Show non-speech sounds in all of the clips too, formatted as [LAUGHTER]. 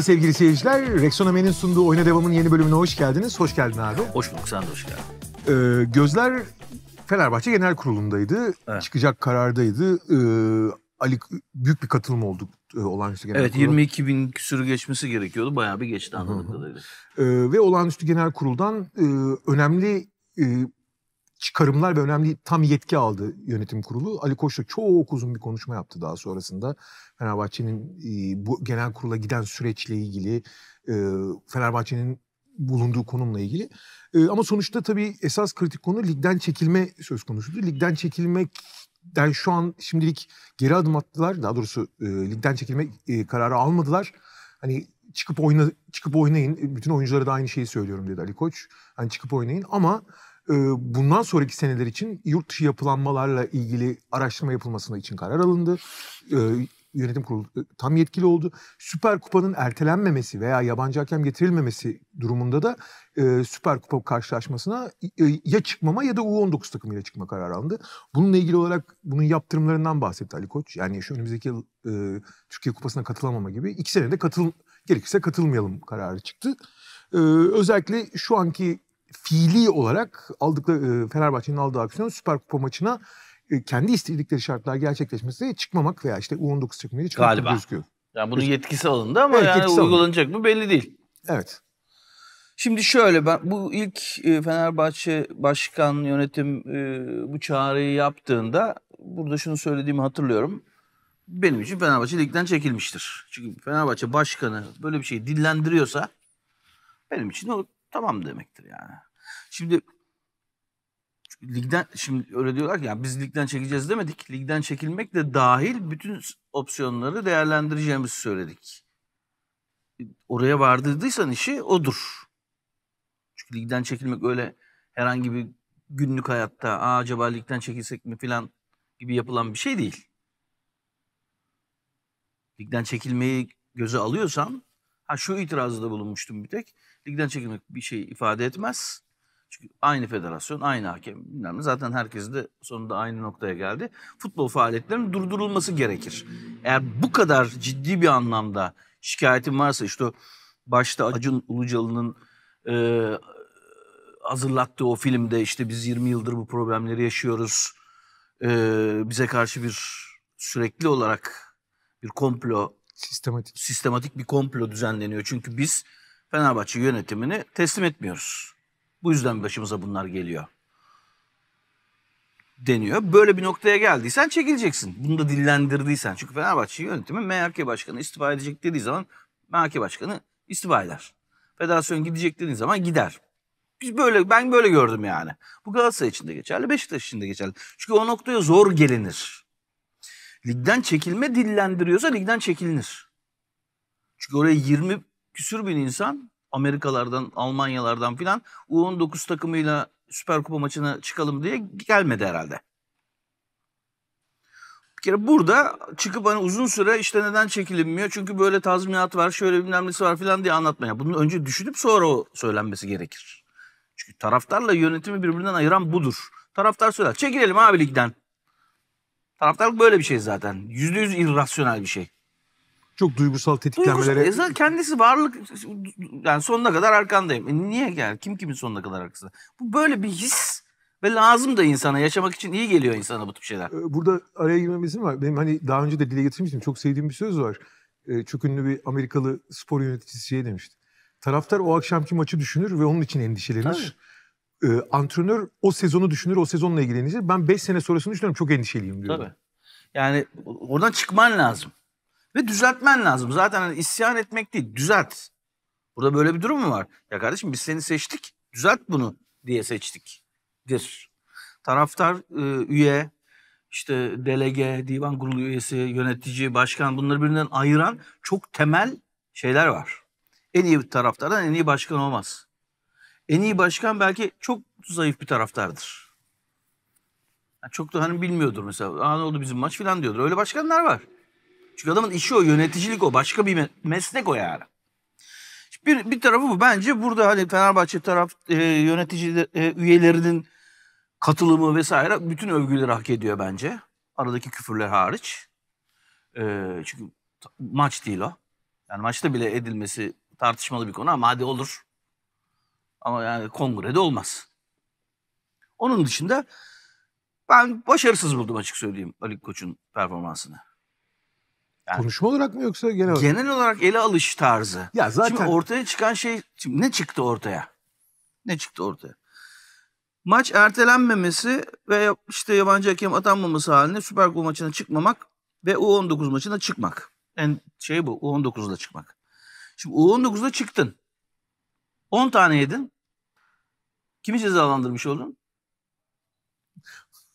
Merhaba sevgili seyirciler. Rexonome'nin sunduğu Oyuna Devam'ın yeni bölümüne hoş geldiniz. Hoş geldin abi. Hoş bulduk. Sen de hoş geldin. Ee, gözler Fenerbahçe Genel Kurulu'ndaydı. Evet. Çıkacak karardaydı. Ee, Ali büyük bir katılım oldu e, olağanüstü genel evet, kurulu. Evet 22 bin küsürü geçmesi gerekiyordu. Bayağı bir geçti anladığım kadarıyla. Ee, ve olağanüstü genel kuruldan e, önemli e, çıkarımlar ve önemli tam yetki aldı yönetim kurulu. Ali Koç da çok uzun bir konuşma yaptı daha sonrasında. Fenerbahçe'nin e, bu genel kurula giden süreçle ilgili, e, Fenerbahçe'nin bulunduğu konumla ilgili. E, ama sonuçta tabii esas kritik konu ligden çekilme söz konusudur. Ligden çekilmek den şu an şimdilik geri adım attılar. Daha doğrusu e, ligden çekilme e, kararı almadılar. Hani çıkıp oyna çıkıp oynayın. E, bütün oyunculara da aynı şeyi söylüyorum dedi Ali Koç. Hani çıkıp oynayın ama ee, bundan sonraki seneler için yurt dışı yapılanmalarla ilgili araştırma yapılmasına için karar alındı. Ee, yönetim kurulu e, tam yetkili oldu. Süper Kupa'nın ertelenmemesi veya yabancı hakem getirilmemesi durumunda da e, Süper Kupa karşılaşmasına e, ya çıkmama ya da U19 takımıyla çıkma kararı alındı. Bununla ilgili olarak bunun yaptırımlarından bahsetti Ali Koç. Yani şu önümüzdeki yıl Türkiye Kupası'na katılamama gibi. iki senede katıl, gerekirse katılmayalım kararı çıktı. Ee, özellikle şu anki fiili olarak aldıkları e, Fenerbahçe'nin aldığı aksiyon Süper Kupa maçına e, kendi istedikleri şartlar gerçekleşmesi çıkmamak veya işte U19 çıkmayı çıkmak Galiba. gözüküyor. Yani bunun yetkisi alındı ama evet, yani uygulanacak alındı. mı belli değil. Evet. Şimdi şöyle ben bu ilk e, Fenerbahçe başkan yönetim bu çağrıyı yaptığında burada şunu söylediğimi hatırlıyorum. Benim için Fenerbahçe ligden çekilmiştir. Çünkü Fenerbahçe başkanı böyle bir şey dillendiriyorsa benim için o tamam demektir yani. Şimdi ligden şimdi öyle diyorlar ki yani biz ligden çekeceğiz demedik. Ligden çekilmek de dahil bütün opsiyonları değerlendireceğimizi söyledik. Oraya vardırdıysan işi odur. Çünkü ligden çekilmek öyle herhangi bir günlük hayatta Aa, acaba ligden çekilsek mi filan gibi yapılan bir şey değil. Ligden çekilmeyi göze alıyorsan ha şu itirazı da bulunmuştum bir tek ligden çekilmek bir şey ifade etmez. Çünkü aynı federasyon, aynı hakem bilmem ne. Zaten herkes de sonunda aynı noktaya geldi. Futbol faaliyetlerinin durdurulması gerekir. Eğer bu kadar ciddi bir anlamda şikayetin varsa işte başta Acun Ulucalı'nın e, hazırlattığı o filmde işte biz 20 yıldır bu problemleri yaşıyoruz. E, bize karşı bir sürekli olarak bir komplo sistematik sistematik bir komplo düzenleniyor. Çünkü biz Fenerbahçe yönetimini teslim etmiyoruz. Bu yüzden başımıza bunlar geliyor deniyor. Böyle bir noktaya geldiysen çekileceksin. Bunu da dillendirdiysen. Çünkü Fenerbahçe yönetimi MHK Başkanı istifa edecek dediği zaman MHK Başkanı istifa eder. Federasyon gidecek dediği zaman gider. Biz böyle ben böyle gördüm yani. Bu Galatasaray için de geçerli, Beşiktaş için de geçerli. Çünkü o noktaya zor gelinir. Ligden çekilme dillendiriyorsa ligden çekilinir. Çünkü oraya 20 küsür bin insan Amerikalardan, Almanyalardan filan U19 takımıyla Süper Kupa maçına çıkalım diye gelmedi herhalde. Bir kere burada çıkıp hani uzun süre işte neden çekilinmiyor? Çünkü böyle tazminat var, şöyle bilmem nesi var filan diye anlatmaya. Bunun önce düşünüp sonra o söylenmesi gerekir. Çünkü taraftarla yönetimi birbirinden ayıran budur. Taraftar söyler. Çekilelim abi ligden. Taraftarlık böyle bir şey zaten. Yüzde yüz irrasyonel bir şey. Çok duygusal tetiklenmelere... Duygusal, kendisi varlık yani sonuna kadar arkandayım. E niye gel? Kim kimin sonuna kadar arkasında? Bu böyle bir his ve lazım da insana yaşamak için iyi geliyor insana bu tip şeyler. Ee, burada araya girmem izin var. Benim hani daha önce de dile getirmiştim. Çok sevdiğim bir söz var. Ee, çok ünlü bir Amerikalı spor yöneticisi şey demişti. Taraftar o akşamki maçı düşünür ve onun için endişelenir. Tabii. E, antrenör o sezonu düşünür, o sezonla ilgilenir. Ben 5 sene sonrasını düşünüyorum. Çok endişeliyim diyor. Tabii. Yani oradan çıkman lazım. Ve düzeltmen lazım. Zaten hani isyan etmek değil, düzelt. Burada böyle bir durum mu var? Ya kardeşim biz seni seçtik, düzelt bunu diye seçtik. seçtikdir. Taraftar, e, üye, işte delege, divan kurulu üyesi, yönetici, başkan bunları birinden ayıran çok temel şeyler var. En iyi taraftardan en iyi başkan olmaz. En iyi başkan belki çok zayıf bir taraftardır. Yani çok da hani bilmiyordur mesela. Aa ne oldu bizim maç falan diyordur. Öyle başkanlar var. Çünkü adamın işi o yöneticilik o başka bir meslek o yani. Bir, bir tarafı bu. Bence burada hani Fenerbahçe taraf e, yönetici e, üyelerinin katılımı vesaire bütün övgüleri hak ediyor bence. Aradaki küfürler hariç. E, çünkü maç değil o. Yani maçta bile edilmesi tartışmalı bir konu ama hadi olur. Ama yani kongrede olmaz. Onun dışında ben başarısız buldum açık söyleyeyim Ali Koç'un performansını. Yani, Konuşma olarak mı yoksa genel olarak? Genel olarak ele alış tarzı. Ya zaten... Şimdi ortaya çıkan şey şimdi ne çıktı ortaya? Ne çıktı ortaya? Maç ertelenmemesi ve işte yabancı hakem atanmaması haline Süper Kupa maçına çıkmamak ve U19 maçına çıkmak. En şey bu U19'da çıkmak. Şimdi U19'da çıktın. 10 tane yedin. Kimi cezalandırmış oldun?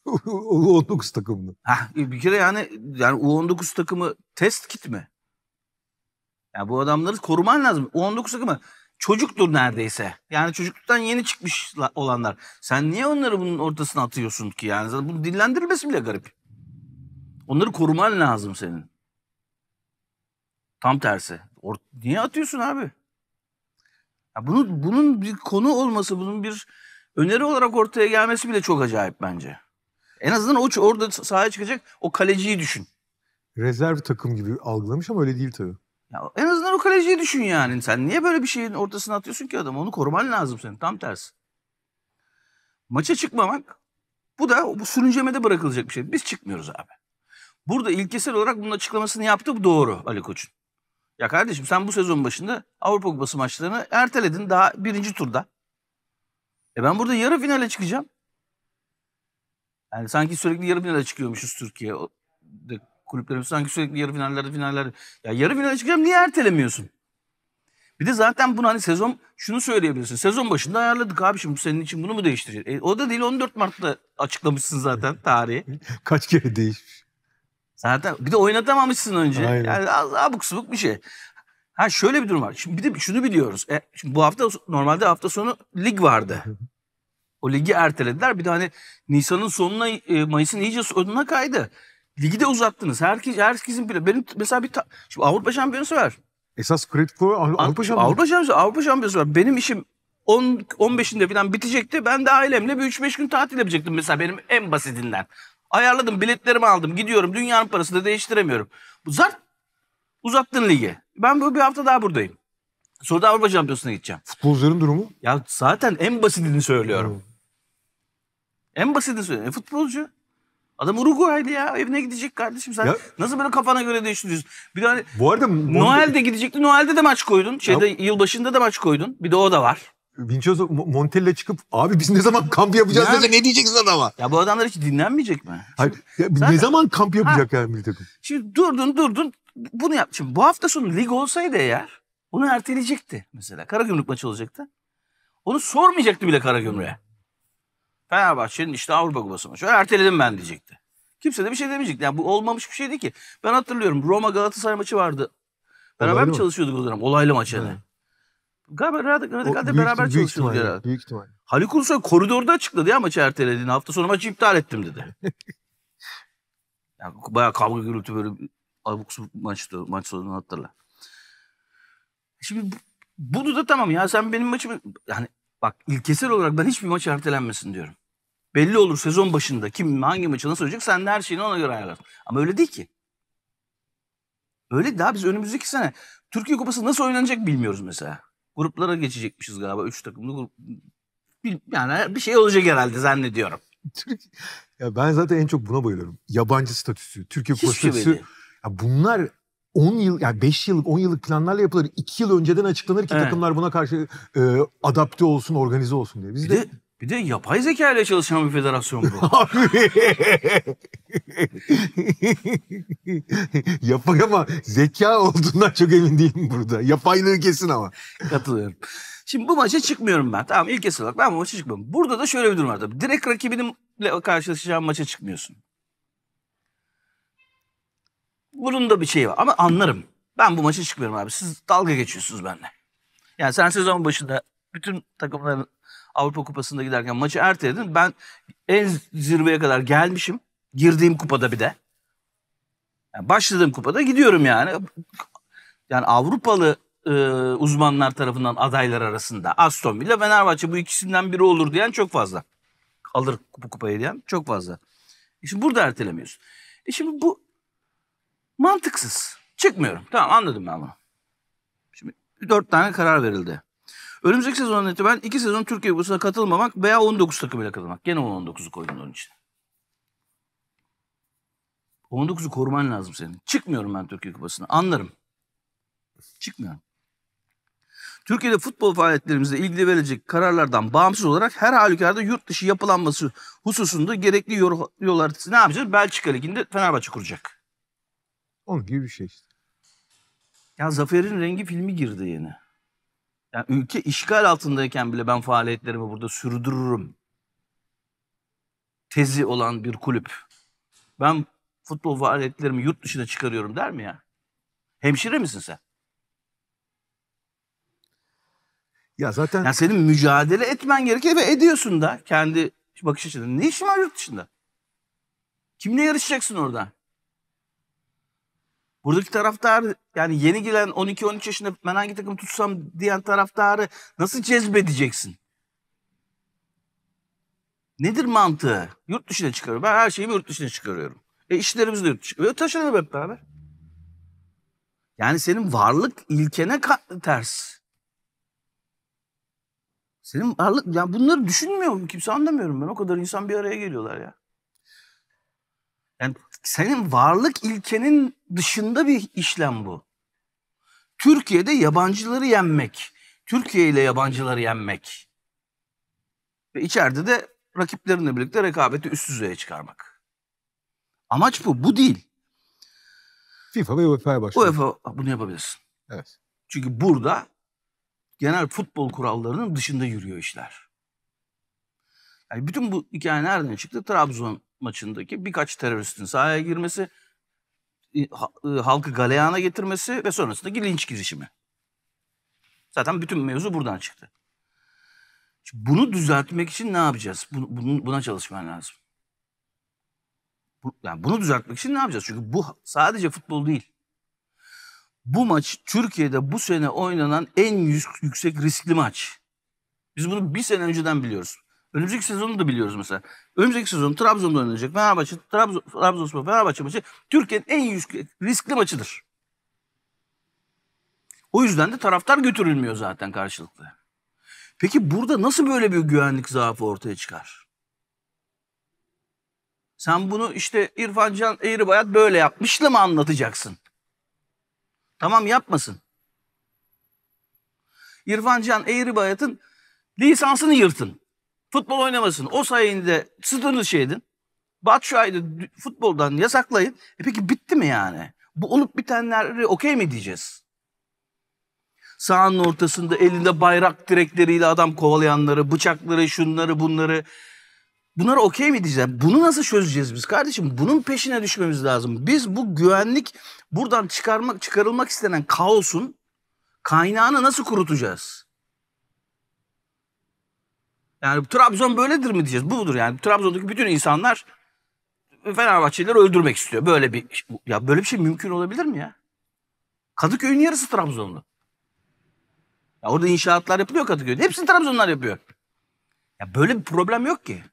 U19 takımını. Ha, e, bir kere yani yani U19 takımı test kit kitme. Yani bu adamları koruman lazım. U19 takımı çocuktur neredeyse. Yani çocukluktan yeni çıkmış olanlar. Sen niye onları bunun ortasına atıyorsun ki yani? Zaten bunu dillendirilmesi bile garip. Onları koruman lazım senin. Tam tersi. Or niye atıyorsun abi? Ya bunu, bunun bir konu olması, bunun bir öneri olarak ortaya gelmesi bile çok acayip bence. En azından o orada sahaya çıkacak o kaleciyi düşün. Rezerv takım gibi algılamış ama öyle değil tabii. Ya en azından o kaleciyi düşün yani. Sen niye böyle bir şeyin ortasına atıyorsun ki adamı? Onu koruman lazım senin. Tam tersi. Maça çıkmamak bu da bu sürüncemede bırakılacak bir şey. Biz çıkmıyoruz abi. Burada ilkesel olarak bunun açıklamasını yaptı. Bu doğru Ali Koç'un. Ya kardeşim sen bu sezon başında Avrupa Kupası maçlarını erteledin daha birinci turda. E ben burada yarı finale çıkacağım. Yani sanki sürekli yarı finale çıkıyormuşuz de kulüplerimiz sanki sürekli yarı finallerde finaller. Ya yarı finale çıkacağım niye ertelemiyorsun? Bir de zaten bunu hani sezon şunu söyleyebilirsin. Sezon başında ayarladık abi şimdi senin için bunu mu değiştirir? E, o da değil 14 Mart'ta açıklamışsın zaten tarihi. [LAUGHS] Kaç kere değişmiş. Zaten bir de oynatamamışsın önce. Aynen. Yani abuk subuk bir şey. Ha şöyle bir durum var. Şimdi bir de şunu biliyoruz. E, şimdi bu hafta normalde hafta sonu lig vardı. [LAUGHS] O ligi ertelediler. Bir de hani Nisan'ın sonuna e, Mayıs'ın iyice sonuna kaydı. Ligi de uzattınız. Herkes herkesin bile benim mesela bir ta, şimdi Avrupa Şampiyonası var. Esas kritik o Avrupa Şampiyonası. Avrupa Şampiyonası, Avrupa Şampiyonası var. Benim işim 10 15'inde falan bitecekti. Ben de ailemle bir 3-5 gün tatil yapacaktım mesela benim en basitinden. Ayarladım, biletlerimi aldım, gidiyorum. Dünyanın parasını da değiştiremiyorum. Zart uzattın ligi. Ben bu bir hafta daha buradayım. Sonra da Avrupa Şampiyonası'na gideceğim. Futbolcuların durumu? Ya zaten en basitini söylüyorum. Hmm. En basitini söylüyorum. E, futbolcu. Adam Uruguaylı ya. Evine gidecek kardeşim sen. Ya, nasıl böyle kafana göre değiştiriyorsun? Bir de hani bu arada Noel'de gidecekti. Noel'de de maç koydun. Şeyde ya, yılbaşında da maç koydun. Bir de o da var. Vincenzo Montella çıkıp abi biz ne zaman kamp yapacağız yani, dese ne diyeceksin adama? Ya bu adamlar hiç dinlenmeyecek mi? Hayır, ya, zaten, ne zaman kamp yapacak ha, yani milli takım? Şimdi durdun durdun bunu yap. Şimdi bu hafta sonu lig olsaydı eğer onu erteleyecekti mesela. Karagümrük maçı olacaktı. Onu sormayacaktı bile Karagümrük'e. Fenerbahçe'nin işte Avrupa Kupası maçı. Erteledim ben diyecekti. Kimse de bir şey demeyecekti. Yani bu olmamış bir şeydi ki. Ben hatırlıyorum Roma Galatasaray maçı vardı. Beraber Olaylı mi mı? çalışıyorduk o dönem? Olaylı maçı hani. Galiba Radikal'de beraber çalışıyorduk herhalde. Büyük, büyük ihtimalle. Haluk Ulusoy koridorda açıkladı ya maçı ertelediğini. Hafta sonu maçı iptal ettim dedi. [LAUGHS] yani bayağı kavga gürültü böyle abuk maçtı. Maç sonunu hatırla. Şimdi bunu da tamam ya sen benim maçımı yani Bak ilkesel olarak ben hiçbir maç ertelenmesin diyorum. Belli olur sezon başında kim hangi maçı nasıl olacak sen de her şeyini ona göre ayarlarsın. Ama öyle değil ki. Öyle daha biz önümüzdeki sene Türkiye Kupası nasıl oynanacak bilmiyoruz mesela. Gruplara geçecekmişiz galiba. Üç takımlı grup. Yani bir şey olacak herhalde zannediyorum. ya ben zaten en çok buna bayılıyorum. Yabancı statüsü, Türkiye şey Kupası statüsü. Şey ya bunlar 10 yıl yani 5 yıllık 10 yıllık planlarla yapılır. 2 yıl önceden açıklanır ki evet. takımlar buna karşı e, adapte olsun, organize olsun diye. Biz bir de, de bir de yapay zeka ile çalışan bir federasyon bu. [LAUGHS] [LAUGHS] yapay ama zeka olduğundan çok emin değilim burada. Yapaylığı kesin ama. Katılıyorum. Şimdi bu maça çıkmıyorum ben. Tamam ilk olarak ben bu maça çıkmıyorum. Burada da şöyle bir durum var tabii. Direkt rakibinimle karşılaşacağın maça çıkmıyorsun. Bunun da bir şeyi var ama anlarım. Ben bu maça çıkmıyorum abi. Siz dalga geçiyorsunuz benimle. Yani sen sezon başında bütün takımların Avrupa Kupası'nda giderken maçı erteledin. Ben en zirveye kadar gelmişim. Girdiğim kupada bir de. Yani başladığım kupada gidiyorum yani. Yani Avrupalı e, uzmanlar tarafından adaylar arasında Aston Villa, Fenerbahçe bu ikisinden biri olur diyen çok fazla. Alır kupa kupayı diyen çok fazla. E şimdi burada ertelemiyorsun. E şimdi bu Mantıksız. Çıkmıyorum. Tamam anladım ben bunu. Şimdi dört tane karar verildi. Önümüzdeki sezonun itibaren iki sezon Türkiye Kupası'na katılmamak veya 19 takımıyla katılmak. Gene 19'u koydum onun için. 19'u koruman lazım senin. Çıkmıyorum ben Türkiye Kupası'na. Anlarım. Çıkmıyorum. Türkiye'de futbol faaliyetlerimizle ilgili verilecek kararlardan bağımsız olarak her halükarda yurt dışı yapılanması hususunda gerekli yol, yol haritası ne yapacağız? Belçika Ligi'nde Fenerbahçe kuracak. Onun gibi bir şey işte. Ya Zafer'in Rengi filmi girdi yeni. Yani ülke işgal altındayken bile ben faaliyetlerimi burada sürdürürüm. Tezi olan bir kulüp. Ben futbol faaliyetlerimi yurt dışına çıkarıyorum der mi ya? Hemşire misin sen? Ya zaten... Ya senin mücadele etmen gerekiyor ve ediyorsun da kendi bakış açısından. Ne işin var yurt dışında? Kimle yarışacaksın orada? Buradaki taraftar yani yeni gelen 12-13 yaşında ben hangi takım tutsam diyen taraftarı nasıl cezbedeceksin? Nedir mantığı? Yurt dışına çıkarıyorum. Ben her şeyimi yurt dışına çıkarıyorum. E işlerimiz de yurt dışı. Ve taşınalım hep beraber. Yani senin varlık ilkene ters. Senin varlık... Yani bunları düşünmüyor mu? Kimse anlamıyorum ben. O kadar insan bir araya geliyorlar ya. Yani senin varlık ilkenin dışında bir işlem bu. Türkiye'de yabancıları yenmek. Türkiye ile yabancıları yenmek. Ve içeride de rakiplerinle birlikte rekabeti üst düzeye çıkarmak. Amaç bu. Bu değil. FIFA ve UEFA'ya başlıyor. UEFA bunu yapabilirsin. Evet. Çünkü burada genel futbol kurallarının dışında yürüyor işler. Yani bütün bu hikaye nereden çıktı? Trabzon maçındaki birkaç teröristin sahaya girmesi, Iı, halkı galeyana getirmesi ve sonrasında linç girişimi. Zaten bütün mevzu buradan çıktı. Şimdi bunu düzeltmek için ne yapacağız? Bunu, buna çalışman lazım. Yani bunu düzeltmek için ne yapacağız? Çünkü bu sadece futbol değil. Bu maç Türkiye'de bu sene oynanan en yüksek riskli maç. Biz bunu bir sene önceden biliyoruz. Önümüzdeki sezonu da biliyoruz mesela. Önümüzdeki sezon Trabzon'da oynanacak. Fenerbahçe, Trabzon, Trabzonspor, Fenerbahçe maçı Türkiye'nin en riskli maçıdır. O yüzden de taraftar götürülmüyor zaten karşılıklı. Peki burada nasıl böyle bir güvenlik zaafı ortaya çıkar? Sen bunu işte İrfan Can Eğribayat böyle yapmışla mı anlatacaksın? Tamam yapmasın. İrfan Can Eğribayat'ın lisansını yırtın. Futbol oynamasın. O sayende sınırlı şeydin, edin. Batshuayi'de futboldan yasaklayın. E peki bitti mi yani? Bu olup bitenleri okey mi diyeceğiz? Sahanın ortasında elinde bayrak direkleriyle adam kovalayanları, bıçakları, şunları, bunları. Bunları okey mi diyeceğiz? Bunu nasıl çözeceğiz biz kardeşim? Bunun peşine düşmemiz lazım. Biz bu güvenlik buradan çıkarmak çıkarılmak istenen kaosun kaynağını nasıl kurutacağız? Yani Trabzon böyledir mi diyeceğiz? Bu Budur yani. Trabzon'daki bütün insanlar Fenerbahçelileri öldürmek istiyor. Böyle bir ya böyle bir şey mümkün olabilir mi ya? Kadıköy'ün yarısı Trabzonlu. Ya orada inşaatlar yapılıyor Kadıköy'de. Hepsini Trabzonlar yapıyor. Ya böyle bir problem yok ki.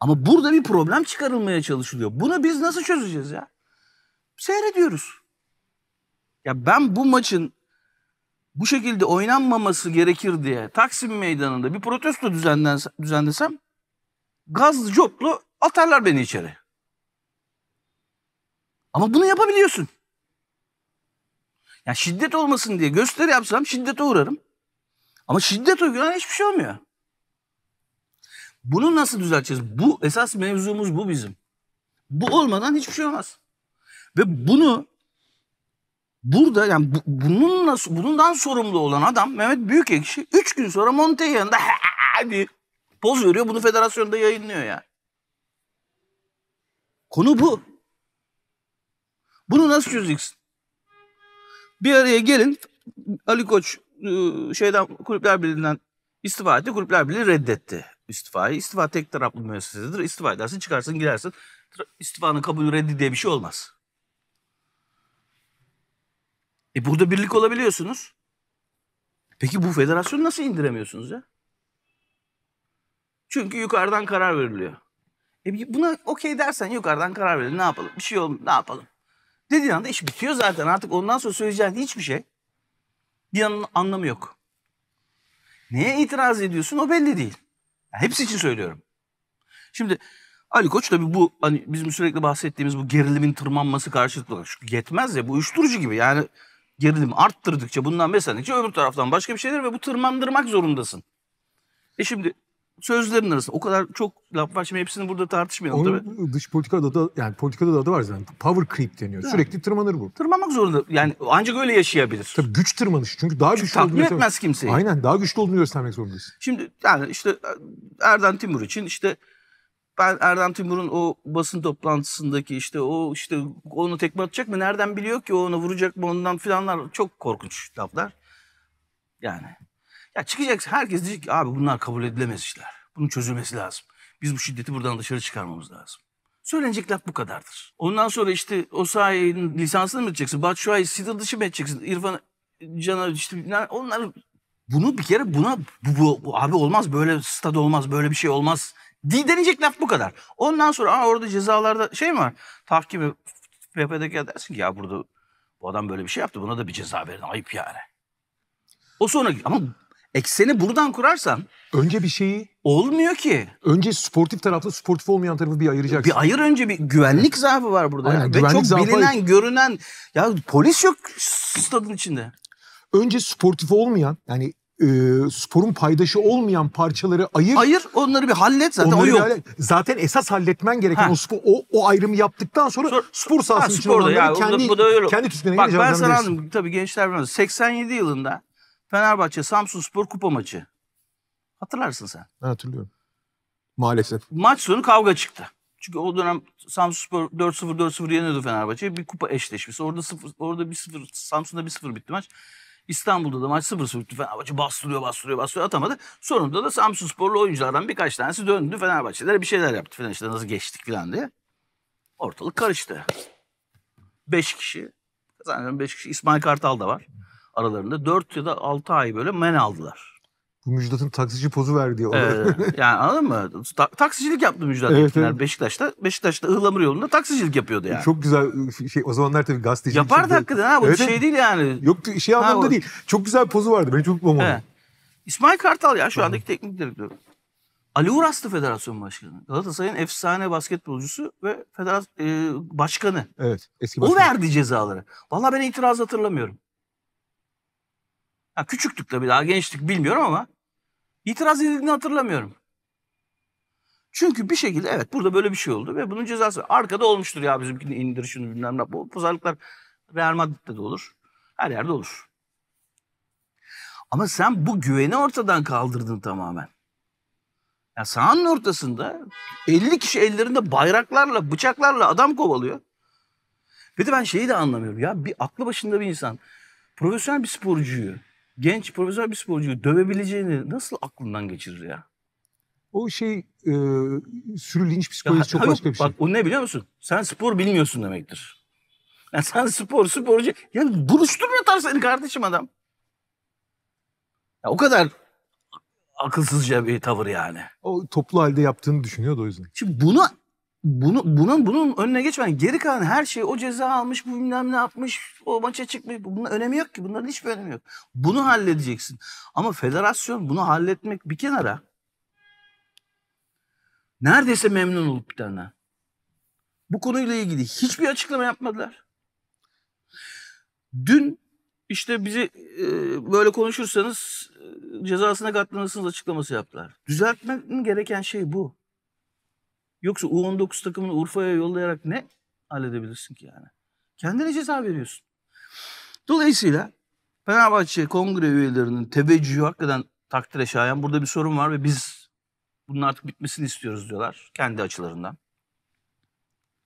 Ama burada bir problem çıkarılmaya çalışılıyor. Bunu biz nasıl çözeceğiz ya? Seyrediyoruz. Ya ben bu maçın bu şekilde oynanmaması gerekir diye Taksim Meydanı'nda bir protesto düzenlesem gazlı coplu atarlar beni içeri. Ama bunu yapabiliyorsun. Ya yani şiddet olmasın diye gösteri yapsam şiddete uğrarım. Ama şiddet uygulanan hiçbir şey olmuyor. Bunu nasıl düzelteceğiz? Bu esas mevzumuz bu bizim. Bu olmadan hiçbir şey olmaz. Ve bunu Burada yani bu, nasıl bundan sorumlu olan adam Mehmet Büyükekşi 3 gün sonra Monte yanında [LAUGHS] diye poz veriyor. Bunu federasyonda yayınlıyor ya. Yani. Konu bu. Bunu nasıl çözeceksin? Bir araya gelin Ali Koç e, şeyden kulüpler birliğinden istifa etti. Kulüpler Birliği reddetti istifayı. İstifa tek taraflı müessesedir. İstifa edersin çıkarsın gidersin. İstifanın kabulü reddi diye bir şey olmaz. E burada birlik olabiliyorsunuz. Peki bu federasyonu nasıl indiremiyorsunuz ya? Çünkü yukarıdan karar veriliyor. E buna okey dersen yukarıdan karar verir. Ne yapalım? Bir şey olm ne yapalım? Dediğin anda iş bitiyor zaten. Artık ondan sonra söyleyeceğin hiçbir şey bir anlamı yok. Neye itiraz ediyorsun o belli değil. Yani hepsi için söylüyorum. Şimdi Ali Koç tabii bu hani bizim sürekli bahsettiğimiz bu gerilimin tırmanması karşılıklı. Çünkü yetmez ya bu uyuşturucu gibi yani gerilim arttırdıkça bundan beslendikçe öbür taraftan başka bir şeyler ve bu tırmandırmak zorundasın. E şimdi sözlerin arasında o kadar çok laf var şimdi hepsini burada tartışmayalım Onun tabii. dış politikada da yani politikada da adı var zaten power creep deniyor. Yani. Sürekli tırmanır bu. Tırmanmak zorunda yani ancak öyle yaşayabilir. Tabii güç tırmanışı çünkü daha güçlü olduğunu etmez kimseyi. Aynen daha güçlü olduğunu göstermek zorundasın. Şimdi yani işte Erden Timur için işte ben Erdem Timur'un o basın toplantısındaki işte o işte onu tekme atacak mı nereden biliyor ki onu vuracak mı ondan filanlar çok korkunç laflar. Yani ya çıkacaksın herkes diyecek ki abi bunlar kabul edilemez işler. Bunun çözülmesi lazım. Biz bu şiddeti buradan dışarı çıkarmamız lazım. Söylenecek laf bu kadardır. Ondan sonra işte o sahiyenin lisansını mı edeceksin? Batshuayi sidil dışı mı edeceksin? İrfan Can'a işte onlar bunu bir kere buna bu, bu, bu, abi olmaz böyle stad olmaz böyle bir şey olmaz Dildenecek laf bu kadar. Ondan sonra aa orada cezalarda şey mi var? Tahkimi PP'deki dersin ki ya burada bu adam böyle bir şey yaptı. Buna da bir ceza verin. Ayıp yani. O sonra ama ekseni buradan kurarsan önce bir şeyi olmuyor ki. Önce sportif tarafla sportif olmayan tarafı bir ayıracaksın. Bir ayır önce bir güvenlik zaafı var burada. Aynen, Ve çok zaafı... bilinen, görünen ya polis yok stadın içinde. Önce sportif olmayan yani e, sporun paydaşı olmayan parçaları ayır. Ayır onları bir hallet zaten onları o yok. Hallet. Zaten esas halletmen gereken ha. o, spor, o, o ayrımı yaptıktan sonra Sor, spor sahası için sporda ya, kendi, da, bu da öyle. kendi tüzgüne Bak ben sana anladım tabii gençler bilmez. 87 yılında Fenerbahçe Samsun Spor kupa maçı. Hatırlarsın sen. Ben hatırlıyorum. Maalesef. Maç sonu kavga çıktı. Çünkü o dönem Samsun Spor 4-0 4-0 yeniyordu Fenerbahçe'ye. Bir kupa eşleşmesi. Orada 0, orada 1-0 Samsun'da 1-0 bitti maç. İstanbul'da da maç 0-0 Fenerbahçe bastırıyor bastırıyor bastırıyor atamadı. Sonunda da Samsun Sporlu oyunculardan birkaç tanesi döndü Fenerbahçelere bir şeyler yaptı. Falan nasıl geçtik falan diye. Ortalık karıştı. Beş kişi zannediyorum beş kişi İsmail Kartal da var aralarında. Dört ya da altı ay böyle men aldılar. Bu Müjdat'ın taksici pozu verdiği olay. Ee, yani anladın mı? Ta- taksicilik yaptı Müjdat evet, Tekinler evet. Beşiktaş'ta. Beşiktaş'ta Ihlamur yolunda taksicilik yapıyordu yani. Çok güzel şey, şey o zamanlar tabii gazeteci. Yapardı hakikaten ha bu evet, şey değil yani. Yok şey ha, anlamda o... değil. Çok güzel pozu vardı. Ben hiç unutmam onu. İsmail Kartal ya şu Aha. andaki teknik direktör. Ali Uras'tı Federasyon Başkanı. Galatasaray'ın efsane basketbolcusu ve federasyon e, başkanı. Evet. Eski başkanı. O verdi cezaları. Vallahi ben itiraz hatırlamıyorum. Ya küçüktük tabii daha gençtik bilmiyorum ama İtiraz edildiğini hatırlamıyorum. Çünkü bir şekilde evet burada böyle bir şey oldu ve bunun cezası arkada olmuştur ya bizimkini indir şunu bilmem ne. Bu pazarlıklar Real Madrid'de de olur. Her yerde olur. Ama sen bu güveni ortadan kaldırdın tamamen. Ya sahanın ortasında 50 kişi ellerinde bayraklarla, bıçaklarla adam kovalıyor. Bir de ben şeyi de anlamıyorum ya. Bir aklı başında bir insan profesyonel bir sporcuyu genç profesyonel bir sporcuyu dövebileceğini nasıl aklından geçirir ya? O şey e, sürü linç psikolojisi ya, çok yok, başka bir şey. Bak o ne biliyor musun? Sen spor bilmiyorsun demektir. Yani sen spor, sporcu... yani buluşturma tarz seni kardeşim adam. Ya o kadar akılsızca bir tavır yani. O toplu halde yaptığını düşünüyordu o yüzden. Şimdi bunu bunu bunun bunun önüne geçmen geri kalan her şey o ceza almış bu bilmem ne yapmış o maça çıkmış bunun önemi yok ki bunların hiçbir önemi yok. Bunu halledeceksin. Ama federasyon bunu halletmek bir kenara neredeyse memnun olup bir tane. Bu konuyla ilgili hiçbir açıklama yapmadılar. Dün işte bizi e, böyle konuşursanız e, cezasına katlanırsınız açıklaması yaptılar. Düzeltmek gereken şey bu. Yoksa U19 takımını Urfa'ya yollayarak ne halledebilirsin ki yani? Kendine ceza veriyorsun. Dolayısıyla Fenerbahçe kongre üyelerinin teveccühü hakikaten takdire şayan. Burada bir sorun var ve biz bunun artık bitmesini istiyoruz diyorlar kendi açılarından.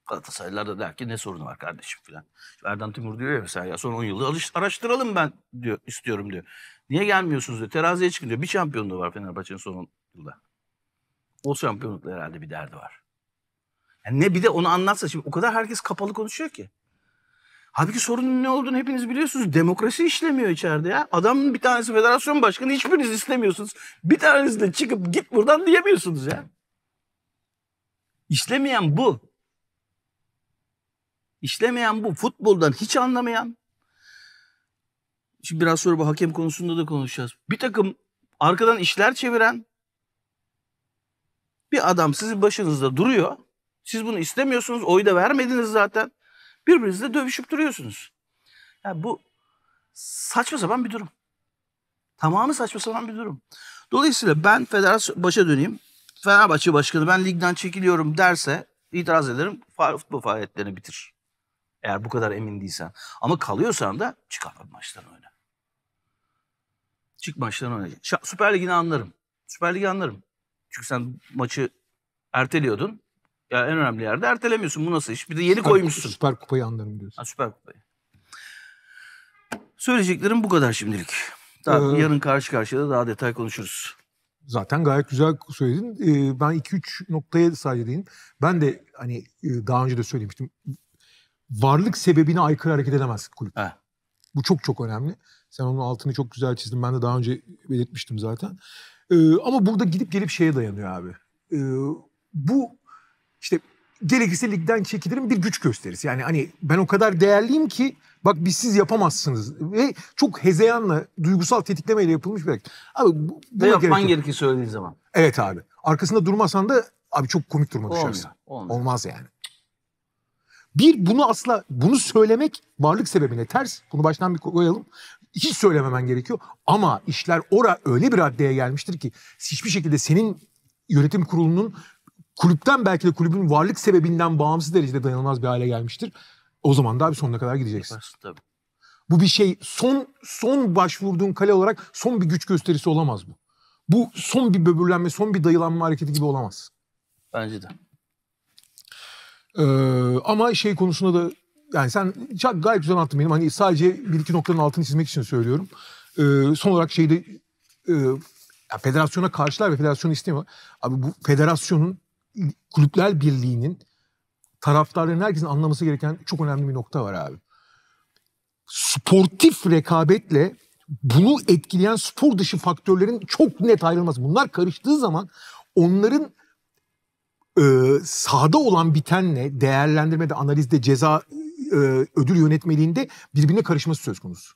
Galatasaraylılar da der ki ne sorunu var kardeşim filan. Erdan Timur diyor ya mesela ya son 10 yılı araştıralım ben diyor istiyorum diyor. Niye gelmiyorsunuz diyor. Teraziye çıkın diyor. Bir şampiyonluğu var Fenerbahçe'nin son yılda. O şampiyonlukla herhalde bir derdi var. Yani ne bir de onu anlatsa şimdi o kadar herkes kapalı konuşuyor ki. Halbuki sorunun ne olduğunu hepiniz biliyorsunuz. Demokrasi işlemiyor içeride ya. Adamın bir tanesi federasyon başkanı hiçbiriniz istemiyorsunuz. Bir tanesi de çıkıp git buradan diyemiyorsunuz ya. İşlemeyen bu. İşlemeyen bu. Futboldan hiç anlamayan. Şimdi biraz sonra bu hakem konusunda da konuşacağız. Bir takım arkadan işler çeviren bir adam sizin başınızda duruyor. Siz bunu istemiyorsunuz. Oyu da vermediniz zaten. Birbirinizle dövüşüp duruyorsunuz. Yani bu saçma sapan bir durum. Tamamı saçma sapan bir durum. Dolayısıyla ben federasyon başa döneyim. Fenerbahçe başkanı ben ligden çekiliyorum derse itiraz ederim. Futbol faaliyetlerini bitir. Eğer bu kadar emin değilsen. Ama kalıyorsan da çıkar maçtan öyle. Çık maçtan öyle. Süper Ligi'ni anlarım. Süper Ligi anlarım. Çünkü sen maçı erteliyordun. Ya en önemli yerde ertelemiyorsun. Bu nasıl iş? Bir de yeni süper, koymuşsun. Süper kupayı anlarım diyorsun. Ha, süper kupayı. Söyleyeceklerim bu kadar şimdilik. Daha ee, yarın karşı karşıya da daha detay konuşuruz. Zaten gayet güzel söyledin. Ee, ben 2-3 noktaya sadece değindim. Ben de hani e, daha önce de söylemiştim. Varlık sebebine aykırı hareket edemez kulüp. Heh. Bu çok çok önemli. Sen onun altını çok güzel çizdin. Ben de daha önce belirtmiştim zaten. Ee, ama burada gidip gelip şeye dayanıyor abi. Ee, bu işte gerekirse ligden çekilirim bir güç gösterisi. Yani hani ben o kadar değerliyim ki bak biz siz yapamazsınız. Ve çok hezeyanla, duygusal tetiklemeyle yapılmış bir hareket. Abi bu, buna yapman gerek gerekir söylediği zaman. Evet abi. Arkasında durmasan da abi çok komik duruma Olmuyor, düşersin. olmuyor. Olmaz yani. Bir bunu asla bunu söylemek varlık sebebine ters. Bunu baştan bir koyalım. Hiç söylememen gerekiyor. Ama işler ora öyle bir haddeye gelmiştir ki hiçbir şekilde senin yönetim kurulunun kulüpten belki de kulübün varlık sebebinden bağımsız derecede dayanılmaz bir hale gelmiştir. O zaman da bir sonuna kadar gideceksin. Yaparsın, tabii. Bu bir şey son son başvurduğun kale olarak son bir güç gösterisi olamaz bu. Bu son bir böbürlenme, son bir dayılanma hareketi gibi olamaz. Bence de. Ee, ama şey konusunda da yani sen çok gayet güzel anlattın benim. Hani sadece bir iki noktanın altını çizmek için söylüyorum. Ee, son olarak şeyde e, federasyona karşılar ve federasyonu istemiyor. Abi bu federasyonun Kulüpler Birliği'nin taraftarların herkesin anlaması gereken çok önemli bir nokta var abi. Sportif rekabetle bunu etkileyen spor dışı faktörlerin çok net ayrılması. Bunlar karıştığı zaman onların e, sahada olan bitenle değerlendirmede, analizde, ceza e, ödül yönetmeliğinde birbirine karışması söz konusu.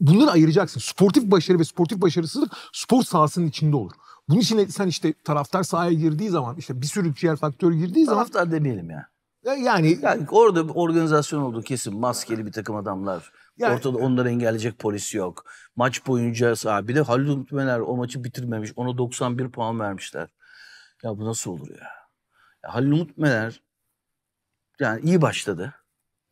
Bunları ayıracaksın. Sportif başarı ve sportif başarısızlık spor sahasının içinde olur. Bunun için sen işte taraftar sahaya girdiği zaman işte bir sürü ciğer faktör girdiği taraftar zaman... Taraftar demeyelim ya. Yani, yani orada bir organizasyon oldu kesin. Maskeli bir takım adamlar. Yani, Ortada onları engelleyecek polis yok. Maç boyunca saha. Bir de Halil Umutmeler o maçı bitirmemiş. Ona 91 puan vermişler. Ya bu nasıl olur ya? ya Halil Umutmeler yani iyi başladı.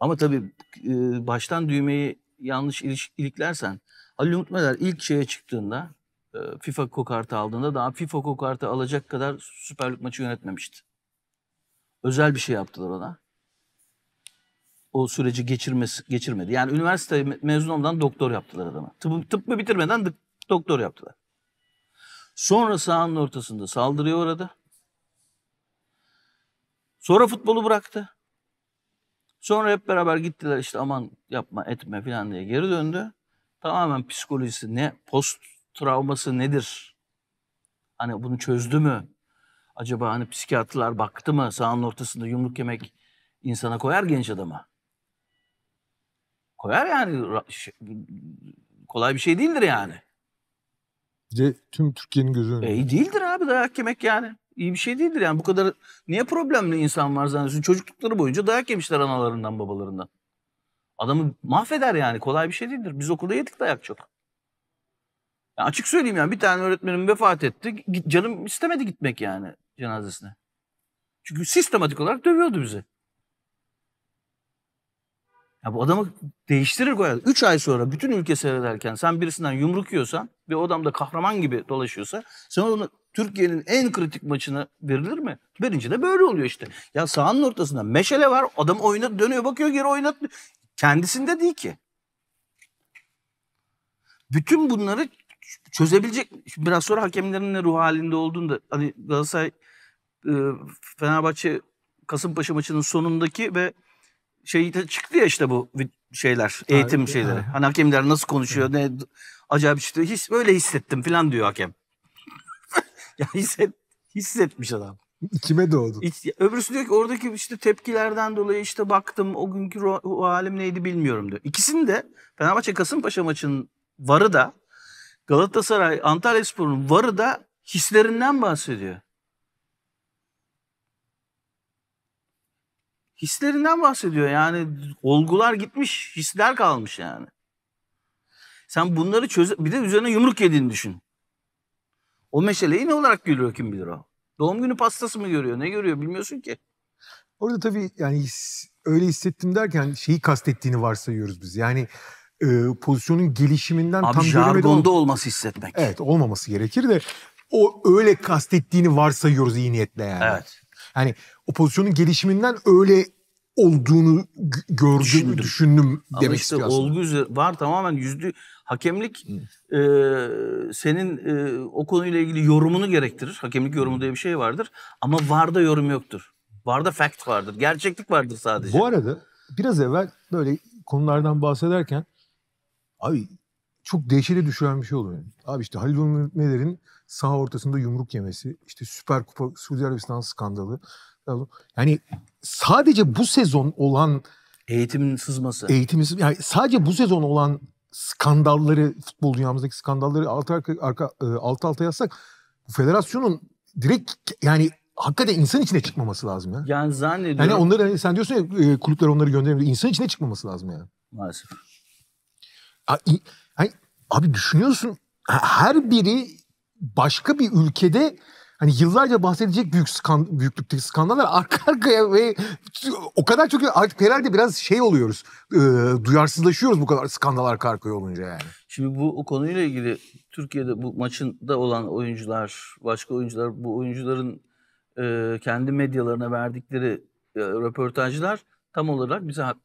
Ama tabii e, baştan düğmeyi yanlış iliklersen Halil Umutmeler ilk şeye çıktığında e, FIFA kokartı aldığında daha FIFA kokartı alacak kadar Süper Lig maçı yönetmemişti. Özel bir şey yaptılar ona. O süreci geçirmesi, geçirmedi. Yani üniversite mezun olmadan doktor yaptılar adama. Tıp, tıbbı bitirmeden doktor yaptılar. Sonra sahanın ortasında saldırıyor orada. Sonra futbolu bıraktı. Sonra hep beraber gittiler işte aman yapma etme falan diye geri döndü. Tamamen psikolojisi ne post travması nedir? Hani bunu çözdü mü? Acaba hani psikiyatrlar baktı mı? Sağın ortasında yumruk yemek insana koyar genç adama. Koyar yani. Şey, kolay bir şey değildir yani. de tüm Türkiye'nin gözü önünde. E, değildir abi dayak yemek yani. İyi bir şey değildir yani. Bu kadar niye problemli insan var zannediyorsun? Çocuklukları boyunca dayak yemişler analarından babalarından. Adamı mahveder yani. Kolay bir şey değildir. Biz okulda yedik dayak çok. Ya açık söyleyeyim yani bir tane öğretmenim vefat etti. Canım istemedi gitmek yani cenazesine. Çünkü sistematik olarak dövüyordu bizi. Ya bu adamı değiştirir koyar. Üç ay sonra bütün ülke seyrederken sen birisinden yumruk yiyorsan ve o adam da kahraman gibi dolaşıyorsa sen onu Türkiye'nin en kritik maçına verilir mi? Verince de böyle oluyor işte. Ya sahanın ortasında meşale var adam oynat dönüyor bakıyor geri oynat. Kendisinde değil ki. Bütün bunları çözebilecek biraz sonra hakemlerin ne ruh halinde olduğunu da hani Galatasaray e, Fenerbahçe Kasımpaşa maçının sonundaki ve şey çıktı ya işte bu şeyler, eğitim Abi, şeyleri. Ha. Hani hakemler nasıl konuşuyor, ne acayip işte his böyle hissettim falan diyor hakem. [LAUGHS] ya hisset hissetmiş adam. Kime doğdu. İç, öbürsü diyor ki oradaki işte tepkilerden dolayı işte baktım o günkü ruh halim neydi bilmiyorum diyor. İkisini de Fenerbahçe Kasımpaşa maçının varı da Galatasaray Antalyaspor'un varı da hislerinden bahsediyor. Hislerinden bahsediyor yani olgular gitmiş hisler kalmış yani. Sen bunları çöz bir de üzerine yumruk yediğini düşün. O meşaleyi ne olarak görüyor kim bilir o? Doğum günü pastası mı görüyor? Ne görüyor bilmiyorsun ki. Orada tabii yani his, öyle hissettim derken şeyi kastettiğini varsayıyoruz biz. Yani e, pozisyonun gelişiminden Abi, tam göremedim. Abi olması hissetmek. Evet olmaması gerekir de o öyle kastettiğini varsayıyoruz iyi niyetle yani. Evet. Yani o pozisyonun gelişiminden öyle olduğunu gördüm, düşündüm, düşündüm demek Ama işte istiyorsun. olgu var tamamen yüzde hakemlik e, senin e, o konuyla ilgili yorumunu gerektirir. Hakemlik yorumu diye bir şey vardır. Ama VAR'da yorum yoktur. VAR'da fact vardır. Gerçeklik vardır sadece. Bu arada biraz evvel böyle konulardan bahsederken Abi çok dehşete düşüren bir şey oluyor. Abi işte Halil Ümmetler'in sağ ortasında yumruk yemesi, işte Süper Kupa Suudi Arabistan skandalı. Yani sadece bu sezon olan eğitimin sızması. Eğitimin sızması. Yani sadece bu sezon olan skandalları, futbol dünyamızdaki skandalları alt arka, arka e, altı alta yazsak federasyonun direkt yani hakikaten insan içine çıkmaması lazım ya. Yani zannediyorum. Yani onları hani sen diyorsun ya e, kulüpler onları gönderiyor. İnsan içine çıkmaması lazım ya. Maalesef abi düşünüyorsun her biri başka bir ülkede hani yıllarca bahsedecek büyük skan, büyüklükteki skandallar arka arkaya ve o kadar çok artık herhalde biraz şey oluyoruz. E, duyarsızlaşıyoruz bu kadar skandal arka arkaya olunca yani. Şimdi bu o konuyla ilgili Türkiye'de bu maçında olan oyuncular, başka oyuncular, bu oyuncuların e, kendi medyalarına verdikleri e, röportajlar tam olarak bize hak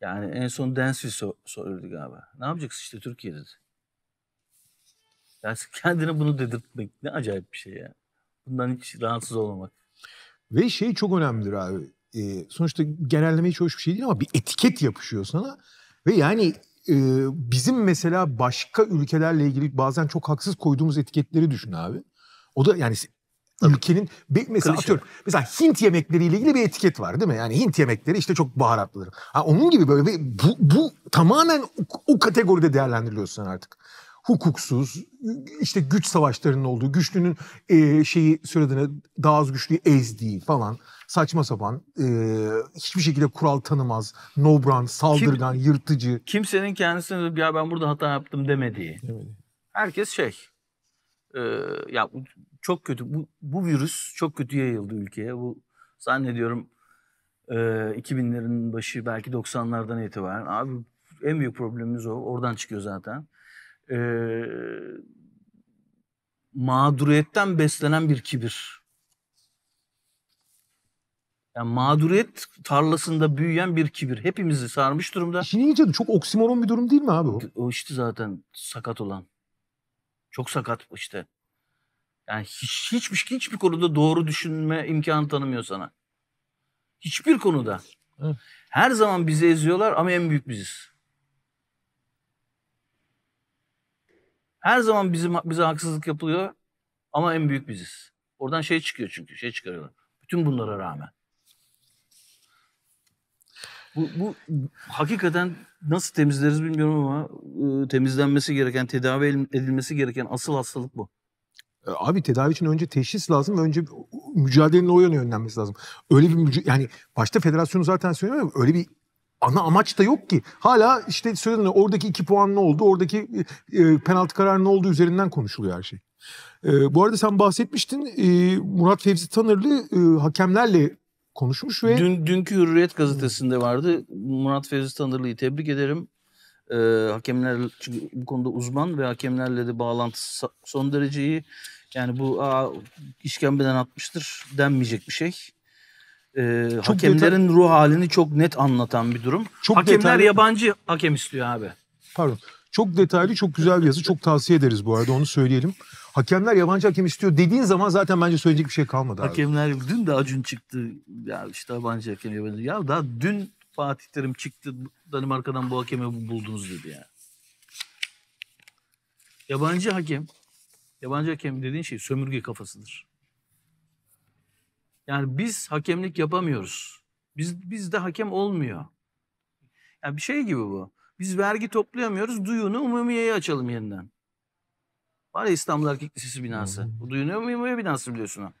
yani en son Densil so soruyordu galiba. Ne yapacaksın işte Türkiye'de? Yani kendine bunu dedirtmek ne acayip bir şey ya. Bundan hiç rahatsız olmamak. Ve şey çok önemlidir abi. Ee, sonuçta genelleme hiç hoş bir şey değil ama bir etiket yapışıyor sana. Ve yani e, bizim mesela başka ülkelerle ilgili bazen çok haksız koyduğumuz etiketleri düşün abi. O da yani Tabii. ülkenin mesela Klişe. atıyorum mesela Hint yemekleriyle ilgili bir etiket var değil mi? Yani Hint yemekleri işte çok baharatlıdır. Ha onun gibi böyle bir, bu, bu tamamen o, o kategoride değerlendiriliyorsun artık. Hukuksuz, işte güç savaşlarının olduğu, güçlünün e, şeyi söylediğine daha az güçlüyü ezdiği falan saçma sapan, e, hiçbir şekilde kural tanımaz, no brand, saldırgan, Kim, yırtıcı. Kimsenin kendisine ya ben burada hata yaptım demediği. Demedi. Herkes şey, e, ya çok kötü. Bu, bu virüs çok kötü yayıldı ülkeye. Bu zannediyorum e, 2000'lerin başı belki 90'lardan itibaren. Abi en büyük problemimiz o. Oradan çıkıyor zaten. E, mağduriyetten beslenen bir kibir. Yani mağduriyet tarlasında büyüyen bir kibir. Hepimizi sarmış durumda. İşin iyice çok oksimoron bir durum değil mi abi o? O işte zaten sakat olan. Çok sakat işte. Yani hiç, hiçbir, hiçbir konuda doğru düşünme imkanı tanımıyor sana. Hiçbir konuda. Evet. Her zaman bizi eziyorlar ama en büyük biziz. Her zaman bizim bize haksızlık yapılıyor ama en büyük biziz. Oradan şey çıkıyor çünkü şey çıkarıyorlar. Bütün bunlara rağmen. Bu, bu hakikaten nasıl temizleriz bilmiyorum ama ıı, temizlenmesi gereken, tedavi edilmesi gereken asıl hastalık bu. E, abi tedavi için önce teşhis lazım ve önce mücadelenin o yöne yönlenmesi lazım. Öyle bir yani başta federasyonu zaten söylemiyorum öyle bir ana amaç da yok ki. Hala işte söyledin oradaki iki puan ne oldu, oradaki e, penaltı kararı ne oldu üzerinden konuşuluyor her şey. E, bu arada sen bahsetmiştin e, Murat Fevzi Tanırlı e, hakemlerle konuşmuş ve... Dün, dünkü Hürriyet gazetesinde vardı. Murat Fevzi Tanırlı'yı tebrik ederim. E, hakemler çünkü bu konuda uzman ve hakemlerle de bağlantısı son derece iyi. Yani bu aa, işkembeden atmıştır denmeyecek bir şey. E, çok hakemlerin detay... ruh halini çok net anlatan bir durum. Çok Hakemler detaylı... yabancı hakem istiyor abi. Pardon. Çok detaylı, çok güzel bir yazı. Çok tavsiye ederiz bu arada onu söyleyelim. Hakemler yabancı hakem istiyor dediğin zaman zaten bence söyleyecek bir şey kalmadı abi. Hakemler dün de Acun çıktı. Ya işte yabancı hakem yabancı. Ya daha dün Fatih Terim çıktı Danimarka'dan bu hakemi buldunuz dedi yani. Yabancı hakem, yabancı hakem dediğin şey sömürge kafasıdır. Yani biz hakemlik yapamıyoruz. Biz biz de hakem olmuyor. Yani bir şey gibi bu. Biz vergi toplayamıyoruz. Duyunu umumiyeye açalım yeniden. Var ya İstanbul Erkek Lisesi binası. Bu duyunu umumiye binası biliyorsun.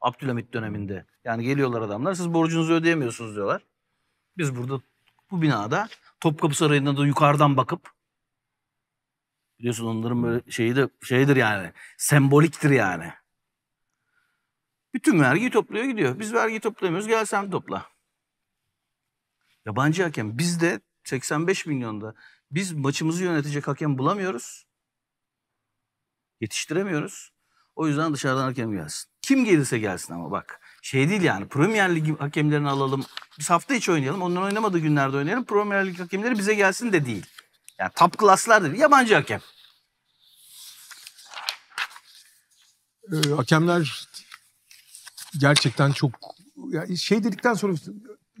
Abdülhamit döneminde. Yani geliyorlar adamlar siz borcunuzu ödeyemiyorsunuz diyorlar. Biz burada bu binada Topkapı Sarayı'nda da yukarıdan bakıp biliyorsun onların böyle şeyi de şeydir yani semboliktir yani. Bütün vergiyi topluyor gidiyor. Biz vergiyi toplamıyoruz gel sen topla. Yabancı hakem bizde 85 milyonda biz maçımızı yönetecek hakem bulamıyoruz. Yetiştiremiyoruz. O yüzden dışarıdan hakem gelsin. Kim gelirse gelsin ama bak şey değil yani Premier Lig hakemlerini alalım. Biz hafta içi oynayalım. Onların oynamadığı günlerde oynayalım. Premier Lig hakemleri bize gelsin de değil. Yani top class'lar değil. Yabancı hakem. E, hakemler gerçekten çok yani şey dedikten sonra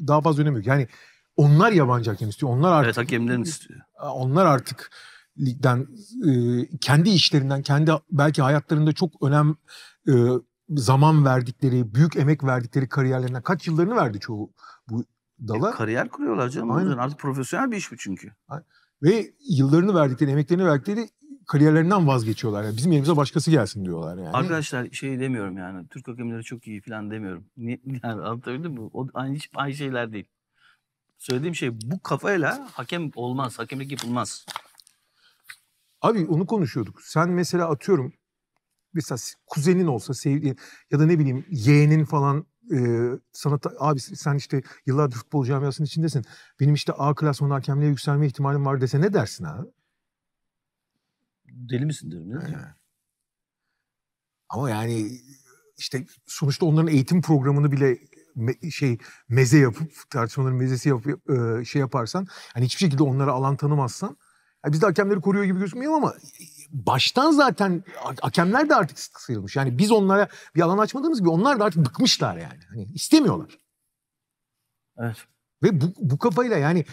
daha fazla önemi yok. Yani onlar yabancı hakem istiyor. Onlar artık evet, hakemlerin istiyor. Onlar artık ligden e, kendi işlerinden, kendi belki hayatlarında çok önem e, zaman verdikleri, büyük emek verdikleri kariyerlerine kaç yıllarını verdi çoğu bu e, dala. E, kariyer kuruyorlar canım. Aynen. Artık profesyonel bir iş bu çünkü. Ve yıllarını verdikleri, emeklerini verdikleri kariyerlerinden vazgeçiyorlar. Yani bizim yerimize başkası gelsin diyorlar yani. Arkadaşlar şey demiyorum yani. Türk hakemleri çok iyi falan demiyorum. Ne, yani anlatabildim mi? O aynı, aynı şeyler değil. Söylediğim şey bu kafayla hakem olmaz. Hakemlik yapılmaz. Abi onu konuşuyorduk. Sen mesela atıyorum mesela kuzenin olsa sevdiğin ya da ne bileyim yeğenin falan e, sana ta, abi sen işte yıllardır futbol camiasının içindesin. Benim işte A klasman hakemliğe yükselme ihtimalim var dese ne dersin abi? Deli misin derim ya. Yani. Ama yani işte sonuçta onların eğitim programını bile me, şey meze yapıp tartışmaların mezesi yapıp e, şey yaparsan hani hiçbir şekilde onlara alan tanımazsan yani biz de hakemleri koruyor gibi gözükmüyor ama baştan zaten hakemler de artık sıyrılmış. Yani biz onlara bir alan açmadığımız gibi onlar da artık bıkmışlar yani. Hani istemiyorlar. Evet. Ve bu, bu kafayla yani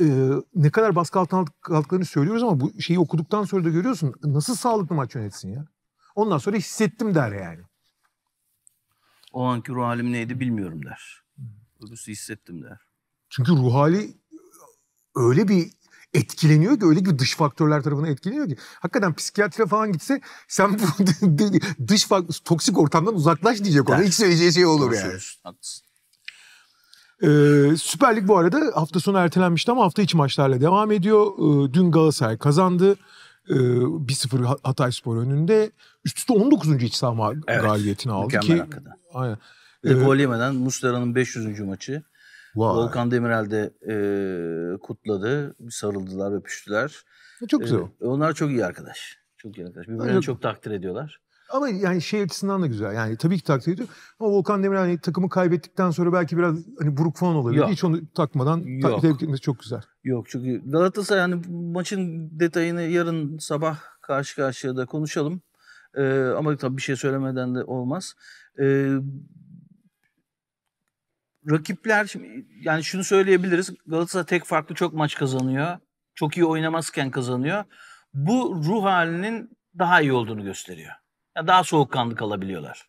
e, ne kadar baskı altına aldıklarını söylüyoruz ama bu şeyi okuduktan sonra da görüyorsun nasıl sağlıklı maç yönetsin ya. Ondan sonra hissettim der yani. O anki ruh halim neydi bilmiyorum der. Öbürsü hissettim der. Çünkü ruh hali öyle bir etkileniyor ki öyle ki dış faktörler tarafından etkileniyor ki. Hakikaten psikiyatre falan gitse sen bu [LAUGHS] dış toksik ortamdan uzaklaş diyecek ona. İlk söyleyeceği şey olur yani. Haklısın. Ee, Süper Lig bu arada hafta sonu ertelenmişti ama hafta içi maçlarla devam ediyor. Ee, dün Galatasaray kazandı. Ee, 1-0 Hatay Spor önünde. Üst üste 19. iç saha evet, galibiyetini aldı ki. Hakikaten. Aynen. Ee, gol yemeden Muslera'nın 500. maçı. Vay. Volkan Demirel de e, kutladı. Sarıldılar, öpüştüler. Çok güzel. E, onlar çok iyi arkadaş. Çok iyi arkadaş. Birbirlerini çok takdir ediyorlar. Ama yani şey açısından da güzel. Yani tabii ki takdir ediyor. Ama Volkan Demirel hani takımı kaybettikten sonra belki biraz hani buruk falan olabilir. Yok. Hiç onu takmadan Yok. takdir etmesi çok güzel. Yok çünkü Galatasaray yani maçın detayını yarın sabah karşı karşıya da konuşalım. Ee, ama tabii bir şey söylemeden de olmaz. Ee, rakipler şimdi yani şunu söyleyebiliriz. Galatasaray tek farklı çok maç kazanıyor. Çok iyi oynamazken kazanıyor. Bu ruh halinin daha iyi olduğunu gösteriyor. Yani daha soğukkanlı kalabiliyorlar.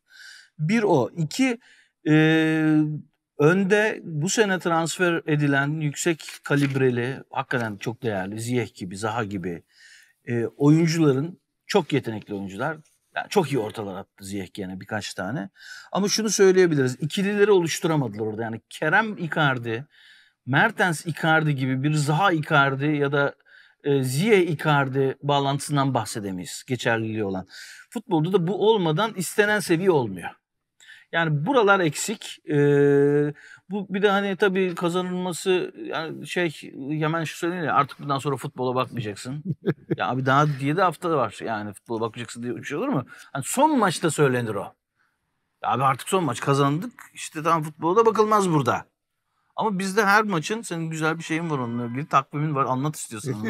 Bir o. İki e, önde bu sene transfer edilen yüksek kalibreli hakikaten çok değerli Ziyeh gibi, Zaha gibi e, oyuncuların çok yetenekli oyuncular yani çok iyi ortalar attı Ziyech yani birkaç tane. Ama şunu söyleyebiliriz. İkilileri oluşturamadılar orada. Yani Kerem Icardi, Mertens Icardi gibi bir Zaha Icardi ya da e, Ziye Icardi bağlantısından bahsedemeyiz. Geçerliliği olan. Futbolda da bu olmadan istenen seviye olmuyor. Yani buralar eksik. Eee bu bir de hani tabii kazanılması yani şey Yemen şu söyleniyor ya artık bundan sonra futbola bakmayacaksın. [LAUGHS] ya abi daha 7 hafta var yani futbola bakmayacaksın diye uçuyor şey olur mu? Hani son maçta söylenir o. Ya abi artık son maç kazandık işte tam futbola da bakılmaz burada. Ama bizde her maçın senin güzel bir şeyin var onunla ilgili takvimin var anlat istiyorsan. [LAUGHS]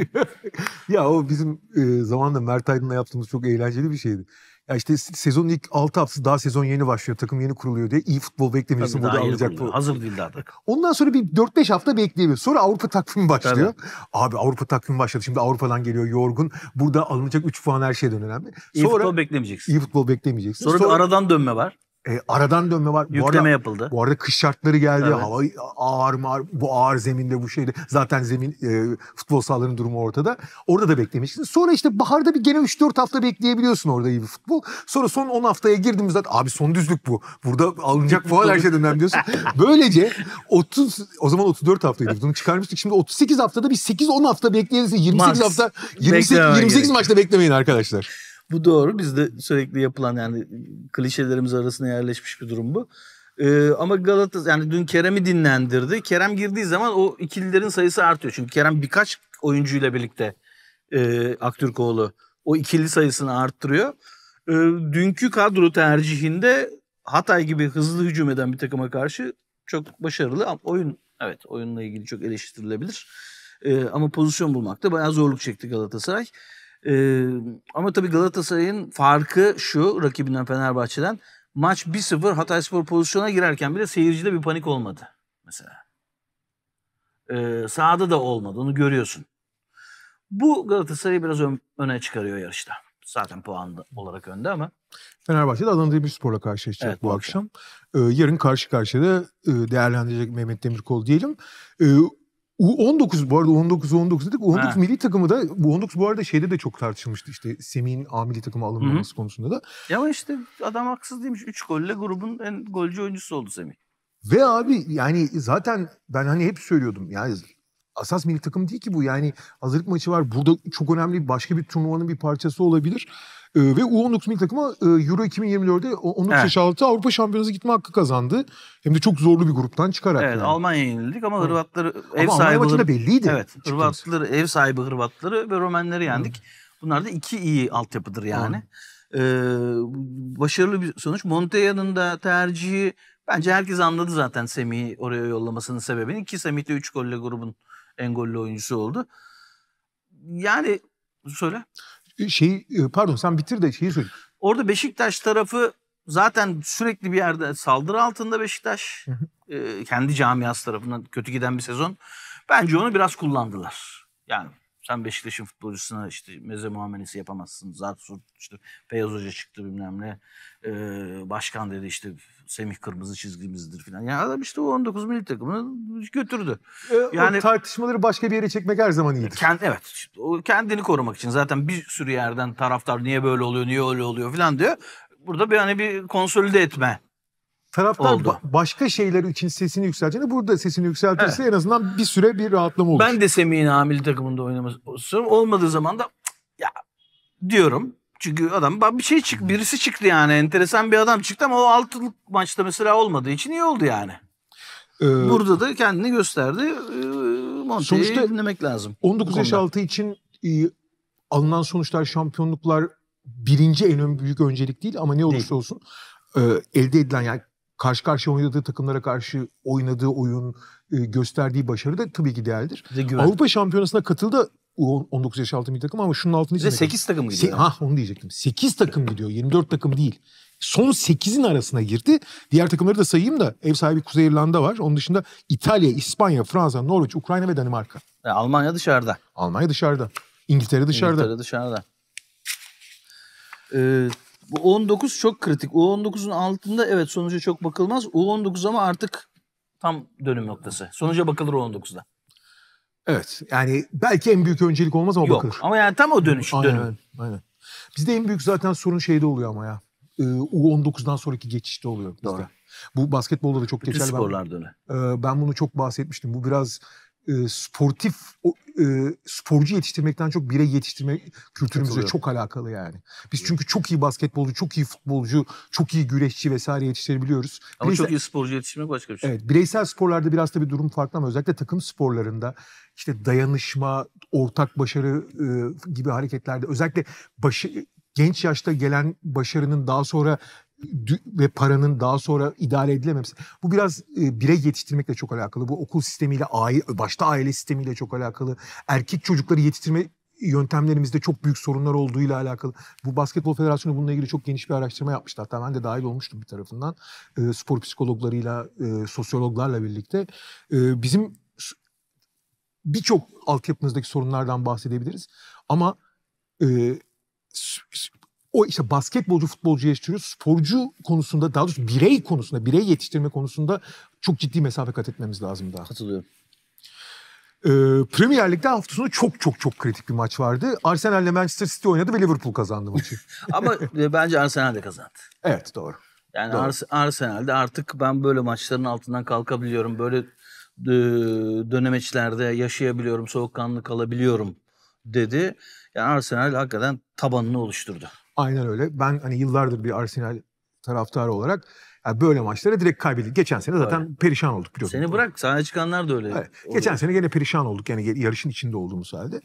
ya o bizim e, zamanında Mert Aydın'la yaptığımız çok eğlenceli bir şeydi. Ya işte sezonun ilk 6 haftası daha sezon yeni başlıyor. Takım yeni kuruluyor diye iyi futbol beklemiyorsun burada alacak bu. Hazır değil daha takım. Ondan sonra bir 4-5 hafta bekleyebilir. Sonra Avrupa takvimi başlıyor. Tabii. Abi Avrupa takvimi başladı. Şimdi Avrupa'dan geliyor yorgun. Burada alınacak 3 puan her şeyden önemli. Sonra, iyi futbol beklemeyeceksin. İyi futbol beklemeyeceksin. Sonra, sonra bir aradan dönme var. E, aradan dönme var. Yükleme bu arada, yapıldı. Bu arada kış şartları geldi. Evet. Hava ağır ağır. bu ağır zeminde bu şeyde. Zaten zemin e, futbol sahalarının durumu ortada. Orada da beklemişsin. Sonra işte baharda bir gene 3-4 hafta bekleyebiliyorsun orada iyi bir futbol. Sonra son 10 haftaya girdiğimizde abi son düzlük bu. Burada alınacak bu [LAUGHS] her şeyden önemli diyorsun. [LAUGHS] Böylece 30 o zaman 34 haftaydı. Bunu çıkarmıştık. Şimdi 38 haftada bir 8-10 hafta bekleyebilirsin. 28 Max. hafta 28, 28 maçta beklemeyin arkadaşlar. Bu doğru. Bizde sürekli yapılan yani klişelerimiz arasında yerleşmiş bir durum bu. Ee, ama Galatasaray yani dün Kerem'i dinlendirdi. Kerem girdiği zaman o ikililerin sayısı artıyor. Çünkü Kerem birkaç oyuncuyla birlikte e, Aktürkoğlu o ikili sayısını arttırıyor. E, dünkü kadro tercihinde Hatay gibi hızlı hücum eden bir takıma karşı çok başarılı. Ama oyun evet oyunla ilgili çok eleştirilebilir. E, ama pozisyon bulmakta bayağı zorluk çekti Galatasaray. Ee, ama tabii Galatasaray'ın farkı şu rakibinden Fenerbahçe'den. Maç 1-0 Hatayspor pozisyona girerken bile seyircide bir panik olmadı mesela. Ee, sahada da olmadı onu görüyorsun. Bu Galatasaray'ı biraz ön, öne çıkarıyor yarışta. Zaten puan olarak önde ama. Fenerbahçe de Adana Demirspor'la karşılaşacak evet, bu akşam. Ee, yarın karşı karşıya da değerlendirecek Mehmet Demirkol diyelim. Ee, U19 bu arada 19 19 dedik. 19 milli takımı da U19 bu arada şeyde de çok tartışılmıştı işte Semih'in A milli takıma alınmaması Hı-hı. konusunda da. Ya işte adam haksız değilmiş. 3 golle grubun en golcü oyuncusu oldu Semih. Ve abi yani zaten ben hani hep söylüyordum yani asas milli takım değil ki bu yani hazırlık maçı var. Burada çok önemli başka bir turnuvanın bir parçası olabilir. E, ve U19 milli takımı e, Euro 2024'de 19 yaş altı Avrupa Şampiyonası gitme hakkı kazandı. Hem de çok zorlu bir gruptan çıkarak. Evet yani. Almanya'ya yenildik ama evet. ev ama sahibi. Ama Hırvatları belliydi. Evet çıktığımız. Hırvatları ev sahibi Hırvatları ve Romenleri yendik. Evet. Bunlar da iki iyi altyapıdır yani. Evet. Ee, başarılı bir sonuç. Montella'nın da tercihi bence herkes anladı zaten Semih'i oraya yollamasının sebebini. İki Semih de üç golle grubun en gollü oyuncusu oldu. Yani söyle şey pardon sen bitir de şeyi söyle. Orada Beşiktaş tarafı zaten sürekli bir yerde saldırı altında Beşiktaş. e, kendi camiası tarafından kötü giden bir sezon. Bence onu biraz kullandılar. Yani sen Beşiktaş'ın futbolcusuna işte meze muamelesi yapamazsın. Zart Zatsur işte Feyyaz Hoca çıktı bilmem ne. Ee, başkan dedi işte Semih Kırmızı çizgimizdir falan. Yani adam işte o 19 milli takımını götürdü. E, yani tartışmaları başka bir yere çekmek her zaman iyidir. Kend, evet. o kendini korumak için zaten bir sürü yerden taraftar niye böyle oluyor, niye öyle oluyor falan diyor. Burada bir hani bir konsolide etme Taraftar oldu. başka şeyler için sesini yükselteceğini burada sesini yükseltirse evet. en azından bir süre bir rahatlama olur. Ben de Semih'in hamile takımında oynaması olmadığı zaman da ya diyorum çünkü adam bir şey çık birisi çıktı yani enteresan bir adam çıktı ama o altılık maçta mesela olmadığı için iyi oldu yani. Ee, Burada da kendini gösterdi. Ee, sonuçta dinlemek lazım. 19 yaş altı için alınan sonuçlar, şampiyonluklar birinci en ön, büyük öncelik değil ama ne olursa değil. olsun e, elde edilen yani karşı karşıya oynadığı takımlara karşı oynadığı oyun, e, gösterdiği başarı da tabii ki değerlidir. De Avrupa Şampiyonası'na katıldı 19 yaş altı milli takım ama şunun altını çizmek. 8 takım gidiyor. Se- ha onu diyecektim. 8 takım gidiyor. 24 takım değil. Son 8'in arasına girdi. Diğer takımları da sayayım da ev sahibi Kuzey İrlanda var. Onun dışında İtalya, İspanya, Fransa, Norveç, Ukrayna ve Danimarka. Yani e, Almanya dışarıda. Almanya dışarıda. İngiltere dışarıda. İngiltere dışarıda. Ee, bu 19 çok kritik. U19'un altında evet sonuca çok bakılmaz. U19 ama artık tam dönüm noktası. Sonuca bakılır U19'da. Evet. Yani belki en büyük öncelik olmaz ama Yok. bakılır. Ama yani tam o dönüş aynen, dönüm. Aynen. Bizde en büyük zaten sorun şeyde oluyor ama ya. Ee, U19'dan sonraki geçişte oluyor bizde. Doğru. Bu basketbolda da çok Bütün geçerli. sporlarda ben, öyle. Ee, ben bunu çok bahsetmiştim. Bu biraz e, sportif e, sporcu yetiştirmekten çok birey yetiştirme kültürümüzle çok alakalı yani. Biz çünkü çok iyi basketbolcu, çok iyi futbolcu, çok iyi güreşçi vesaire yetiştirebiliyoruz. Ama bireysel, çok iyi sporcu yetiştirmek başka bir şey. Evet, bireysel sporlarda biraz da bir durum farklı ama özellikle takım sporlarında işte dayanışma, ortak başarı e, gibi hareketlerde özellikle başı genç yaşta gelen başarının daha sonra ve paranın daha sonra idare edilememesi. Bu biraz e, birey yetiştirmekle çok alakalı. Bu okul sistemiyle, aile, başta aile sistemiyle çok alakalı. Erkek çocukları yetiştirme yöntemlerimizde çok büyük sorunlar olduğuyla alakalı. Bu Basketbol Federasyonu bununla ilgili çok geniş bir araştırma yapmıştı. Hatta ben de dahil olmuştum bir tarafından. E, spor psikologlarıyla, e, sosyologlarla birlikte. E, bizim birçok altyapımızdaki sorunlardan bahsedebiliriz. Ama e, o işte basketbolcu futbolcu yetiştiriyoruz. Sporcu konusunda daha doğrusu birey konusunda, birey yetiştirme konusunda çok ciddi mesafe kat etmemiz lazım daha. Katılıyorum. Ee, Premier Lig'de hafta sonu çok çok çok kritik bir maç vardı. Arsenal ile Manchester City oynadı ve Liverpool kazandı maçı. [LAUGHS] Ama e, bence Arsenal de kazandı. Evet doğru. Yani doğru. Arsenal'de artık ben böyle maçların altından kalkabiliyorum. Böyle e, dönemeçlerde yaşayabiliyorum, soğukkanlı kalabiliyorum dedi. Yani Arsenal hakikaten tabanını oluşturdu. Aynen öyle. Ben hani yıllardır bir Arsenal taraftarı olarak yani böyle maçlara direkt kaybedildik. Geçen sene zaten evet. perişan olduk biliyorsun. Seni bırak sahaya çıkanlar da öyle. Evet. Geçen sene gene perişan olduk yani yarışın içinde olduğumuz halde.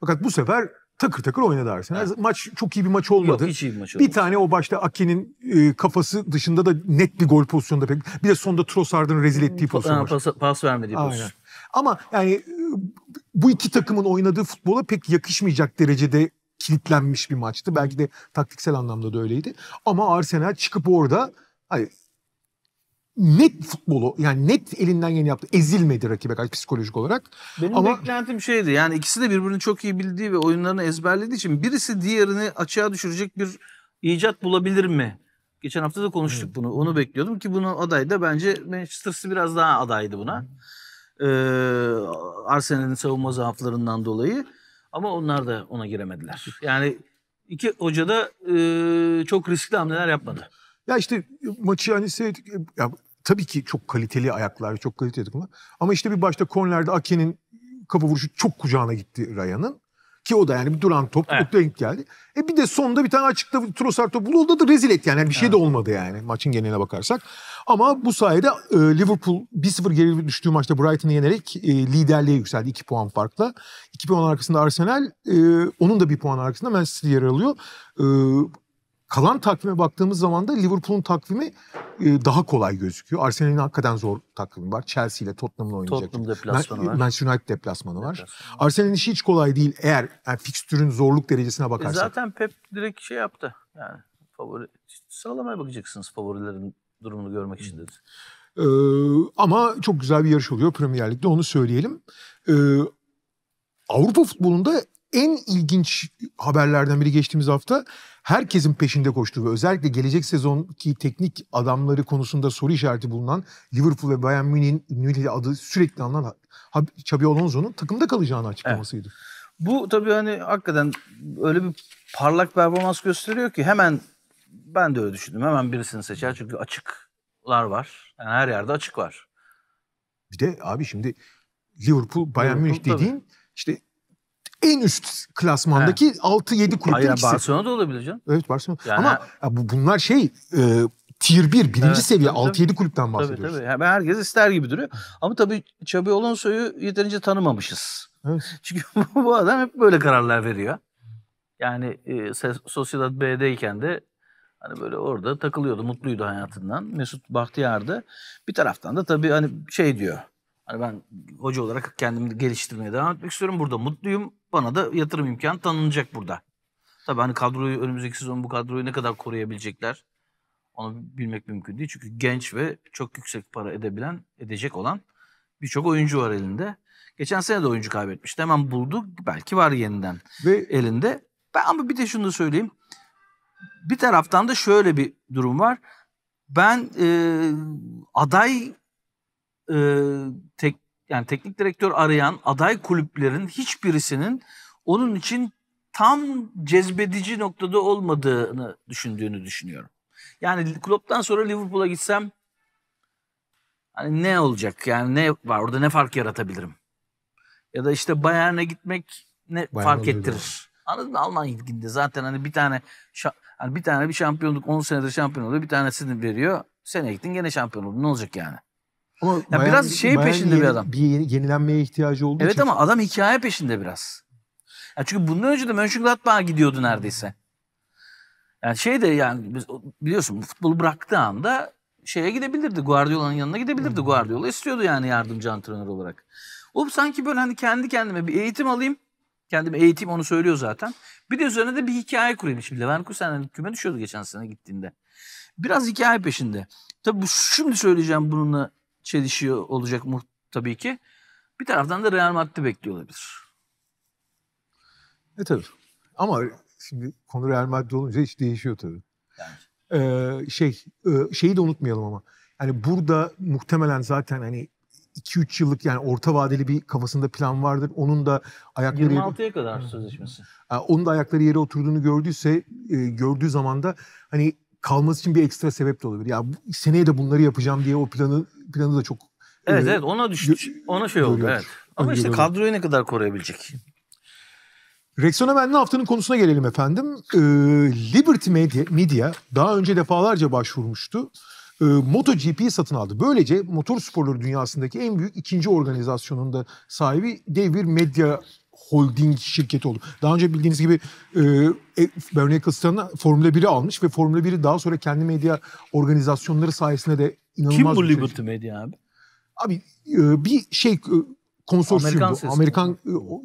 Fakat bu sefer takır takır oynadı Arsenal. Evet. Maç çok iyi bir maç olmadı. Yok, hiç iyi bir maç olmadı. Bir tane o başta Aki'nin e, kafası dışında da net bir gol pozisyonunda pek. Bir de sonda Trossard'ın rezil ettiği pozisyon. Ha, pas, pas vermediği pozisyon. Ama yani e, bu iki takımın oynadığı futbola pek yakışmayacak derecede kilitlenmiş bir maçtı. Belki de taktiksel anlamda da öyleydi. Ama Arsenal çıkıp orada hani net futbolu yani net elinden yeni yaptı. Ezilmedi rakibe karşı psikolojik olarak. Benim Ama... beklentim şeydi yani ikisi de birbirini çok iyi bildiği ve oyunlarını ezberlediği için birisi diğerini açığa düşürecek bir icat bulabilir mi? Geçen hafta da konuştuk hmm. bunu. Onu bekliyordum ki bunun adayı da bence Manchester City biraz daha adaydı buna. Hmm. Ee, Arsenal'in savunma zaaflarından dolayı. Ama onlar da ona giremediler. Yani iki hoca da e, çok riskli hamleler yapmadı. Ya işte maçı hani seyredik. E, ya, tabii ki çok kaliteli ayaklar, çok kaliteli takımlar. Ama işte bir başta kornerde Ake'nin kafa vuruşu çok kucağına gitti Rayan'ın Ki o da yani bir duran top evet. denk geldi. E bir de sonda bir tane açıkta Trossard topu buldu. da, da rezil etti yani. yani bir şey evet. de olmadı yani maçın geneline bakarsak. Ama bu sayede e, Liverpool 1-0 geri düştüğü maçta Brighton'ı yenerek e, liderliğe yükseldi 2 puan farkla. 2 puan arkasında Arsenal, e, onun da 1 puan arkasında Manchester City yer alıyor. E, kalan takvime baktığımız zaman da Liverpool'un takvimi e, daha kolay gözüküyor. Arsenal'in hakikaten zor takvimi var. Chelsea ile Tottenham'la oynayacak. Tottenham deplasmanı var. Manchester United deplasmanı var. Deplasmanı. Arsenal'in işi hiç kolay değil eğer yani fikstürün zorluk derecesine e, bakarsak. E zaten Pep direkt şey yaptı. Yani favori sıralamaya bakacaksınız favorilerin durumunu görmek içindir. Ee, ama çok güzel bir yarış oluyor Premier Lig'de onu söyleyelim. Ee, Avrupa futbolunda en ilginç haberlerden biri geçtiğimiz hafta herkesin peşinde koştuğu ve özellikle gelecek sezonki teknik adamları konusunda soru işareti bulunan Liverpool ve Bayern Münih'in Münih adı sürekli anılan Xabi Alonso'nun takımda kalacağını açıklamasıydı. Evet. Bu tabii hani hakikaten öyle bir parlak performans gösteriyor ki hemen ben de öyle düşündüm. Hemen birisini seçer çünkü açıklar var. Yani her yerde açık var. Bir de abi şimdi Liverpool, Bayern Liverpool, Münih dediğin tabii. işte en üst klasmandaki evet. 6-7 kulüpler ikisi. Barcelona da olabilir canım. Evet Barcelona. Yani, Ama ya, bu, bunlar şey e, tier 1 birinci evet, seviye 6-7 kulüpten bahsediyoruz. Tabii tabii. Yani herkes ister gibi duruyor. Ama tabii Xabi Alonso'yu yeterince tanımamışız. Evet. [LAUGHS] Çünkü bu adam hep böyle kararlar veriyor. Yani e, Sociedad B'deyken de Hani böyle orada takılıyordu, mutluydu hayatından. Mesut Bahtiyar'dı. Bir taraftan da tabii hani şey diyor. Hani ben hoca olarak kendimi geliştirmeye devam etmek istiyorum. Burada mutluyum. Bana da yatırım imkanı tanınacak burada. Tabii hani kadroyu önümüzdeki sezon bu kadroyu ne kadar koruyabilecekler onu bilmek mümkün değil. Çünkü genç ve çok yüksek para edebilen, edecek olan birçok oyuncu var elinde. Geçen sene de oyuncu kaybetmişti. Hemen buldu. Belki var yeniden ve... elinde. Ben ama bir de şunu da söyleyeyim bir taraftan da şöyle bir durum var. Ben e, aday e, tek yani teknik direktör arayan aday kulüplerin hiçbirisinin onun için tam cezbedici noktada olmadığını düşündüğünü düşünüyorum. Yani Klopp'tan sonra Liverpool'a gitsem hani ne olacak? Yani ne var orada ne fark yaratabilirim? Ya da işte Bayern'e gitmek ne Bayern fark ettirir? Anladın mı? Alman liginde zaten hani bir tane hani bir tane bir şampiyonluk 10 senedir şampiyon oluyor. Bir tanesini veriyor. Sene gittin gene şampiyon oldu. Ne olacak yani? Ama ya Bayern, biraz şey peşinde yeni, bir adam. Bir yeni, yenilenmeye ihtiyacı olduğu evet için. Evet ama adam hikaye peşinde biraz. Yani çünkü bundan önce de Mönchengladbach'a gidiyordu neredeyse. Yani şey de yani biliyorsun futbolu bıraktığı anda şeye gidebilirdi. Guardiola'nın yanına gidebilirdi. Guardiola istiyordu yani yardımcı antrenör olarak. O sanki böyle hani kendi kendime bir eğitim alayım kendimi eğitim onu söylüyor zaten. Bir de üzerine de bir hikaye kurayım. Şimdi Leverkusen'den hani küme düşüyordu geçen sene gittiğinde. Biraz hikaye peşinde. Tabii bu, şimdi söyleyeceğim bununla çelişiyor olacak mu tabii ki. Bir taraftan da Real Madrid bekliyor olabilir. E tabii. Ama şimdi konu Real Madrid olunca hiç değişiyor tabii. Yani. Ee, şey, e, şeyi de unutmayalım ama. Yani burada muhtemelen zaten hani 2-3 yıllık yani orta vadeli bir kafasında plan vardır. Onun da ayakları 26'ya yeri, kadar sözleşmesi. Onun da ayakları yere oturduğunu gördüyse e, gördüğü zaman da hani kalması için bir ekstra sebep de olabilir. Ya seneye de bunları yapacağım diye o planı planı da çok e, Evet e, evet ona düştü. Ona şey oldu evet. Ama işte kadroyu ne kadar koruyabilecek? Rexon Hemen'in haftanın konusuna gelelim efendim. Ee, Liberty Media, Media daha önce defalarca başvurmuştu e, MotoGP'yi satın aldı. Böylece motor sporları dünyasındaki en büyük ikinci organizasyonun da sahibi dev bir medya holding şirketi oldu. Daha önce bildiğiniz gibi e, e Bernie Ecclestone'a Formula 1'i almış ve Formula 1'i daha sonra kendi medya organizasyonları sayesinde de inanılmaz Kim bu şey Liberty şey. Media abi? Abi e, bir şey e, konsorsiyum Amerikan bu. Amerikan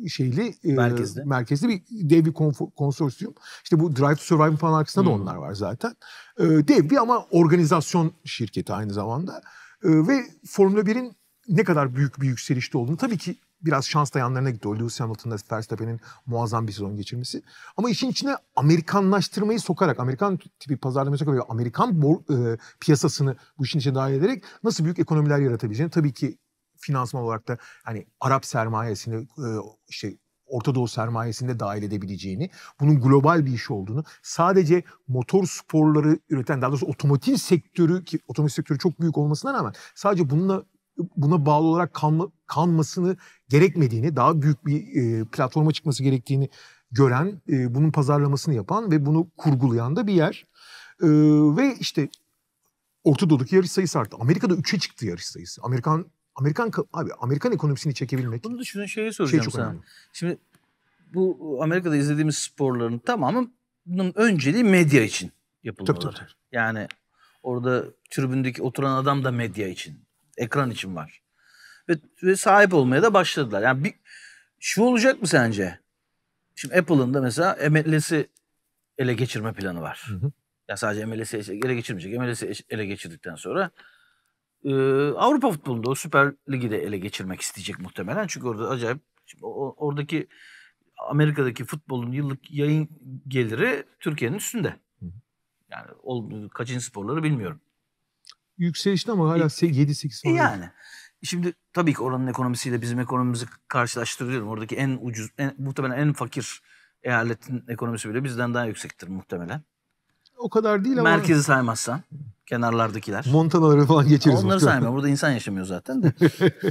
e, şeyli e, merkezli. E, merkezli bir dev bir konsorsiyum. İşte bu Drive to Survive falan arkasında hmm. da onlar var zaten. E, dev bir ama organizasyon şirketi aynı zamanda. E, ve Formula 1'in ne kadar büyük bir yükselişte olduğunu tabii ki biraz şans dayanlarına yanlarına gitti. O Lewis Hamilton'da Verstappen'in muazzam bir sezon geçirmesi. Ama işin içine Amerikanlaştırmayı sokarak, Amerikan tipi pazarlamayı sokarak, Amerikan bor, e, piyasasını bu işin içine dahil ederek nasıl büyük ekonomiler yaratabileceğini tabii ki finansman olarak da hani Arap sermayesini e, işte Orta Doğu sermayesini de dahil edebileceğini, bunun global bir iş olduğunu, sadece motor sporları üreten, daha doğrusu otomotiv sektörü ki otomotiv sektörü çok büyük olmasına rağmen sadece bununla buna bağlı olarak kalma, kalmasını gerekmediğini, daha büyük bir e, platforma çıkması gerektiğini gören, e, bunun pazarlamasını yapan ve bunu kurgulayan da bir yer. E, ve işte Orta Doğu'daki yarış sayısı arttı. Amerika'da 3'e çıktı yarış sayısı. Amerikan Amerikan abi Amerikan ekonomisini çekebilmek. Bunu düşünün şeye soracağım şey sana. Şimdi bu Amerika'da izlediğimiz sporların tamamının önceliği medya için yapılmaları. Tabii, tabii. Yani orada tribündeki oturan adam da medya için, ekran için var. Ve, ve sahip olmaya da başladılar. Yani bir şu olacak mı sence? Şimdi Apple'ın da mesela MLS'i ele geçirme planı var. Hı hı. Ya sadece MLS'i ele geçirmeyecek. MLS'i ele geçirdikten sonra e, Avrupa futbolunda o Süper Ligi de ele geçirmek isteyecek muhtemelen. Çünkü orada acayip oradaki Amerika'daki futbolun yıllık yayın geliri Türkiye'nin üstünde. Yani ol, kaçıncı sporları bilmiyorum. Yükselişte ama hala 7-8 e, falan. Yani. Şimdi tabii ki oranın ekonomisiyle bizim ekonomimizi karşılaştırıyorum. Oradaki en ucuz, en, muhtemelen en fakir eyaletin ekonomisi bile bizden daha yüksektir muhtemelen o kadar değil ama... Merkezi saymazsan kenarlardakiler. Montanaları falan geçeriz. Onları saymıyor. Burada insan yaşamıyor zaten de.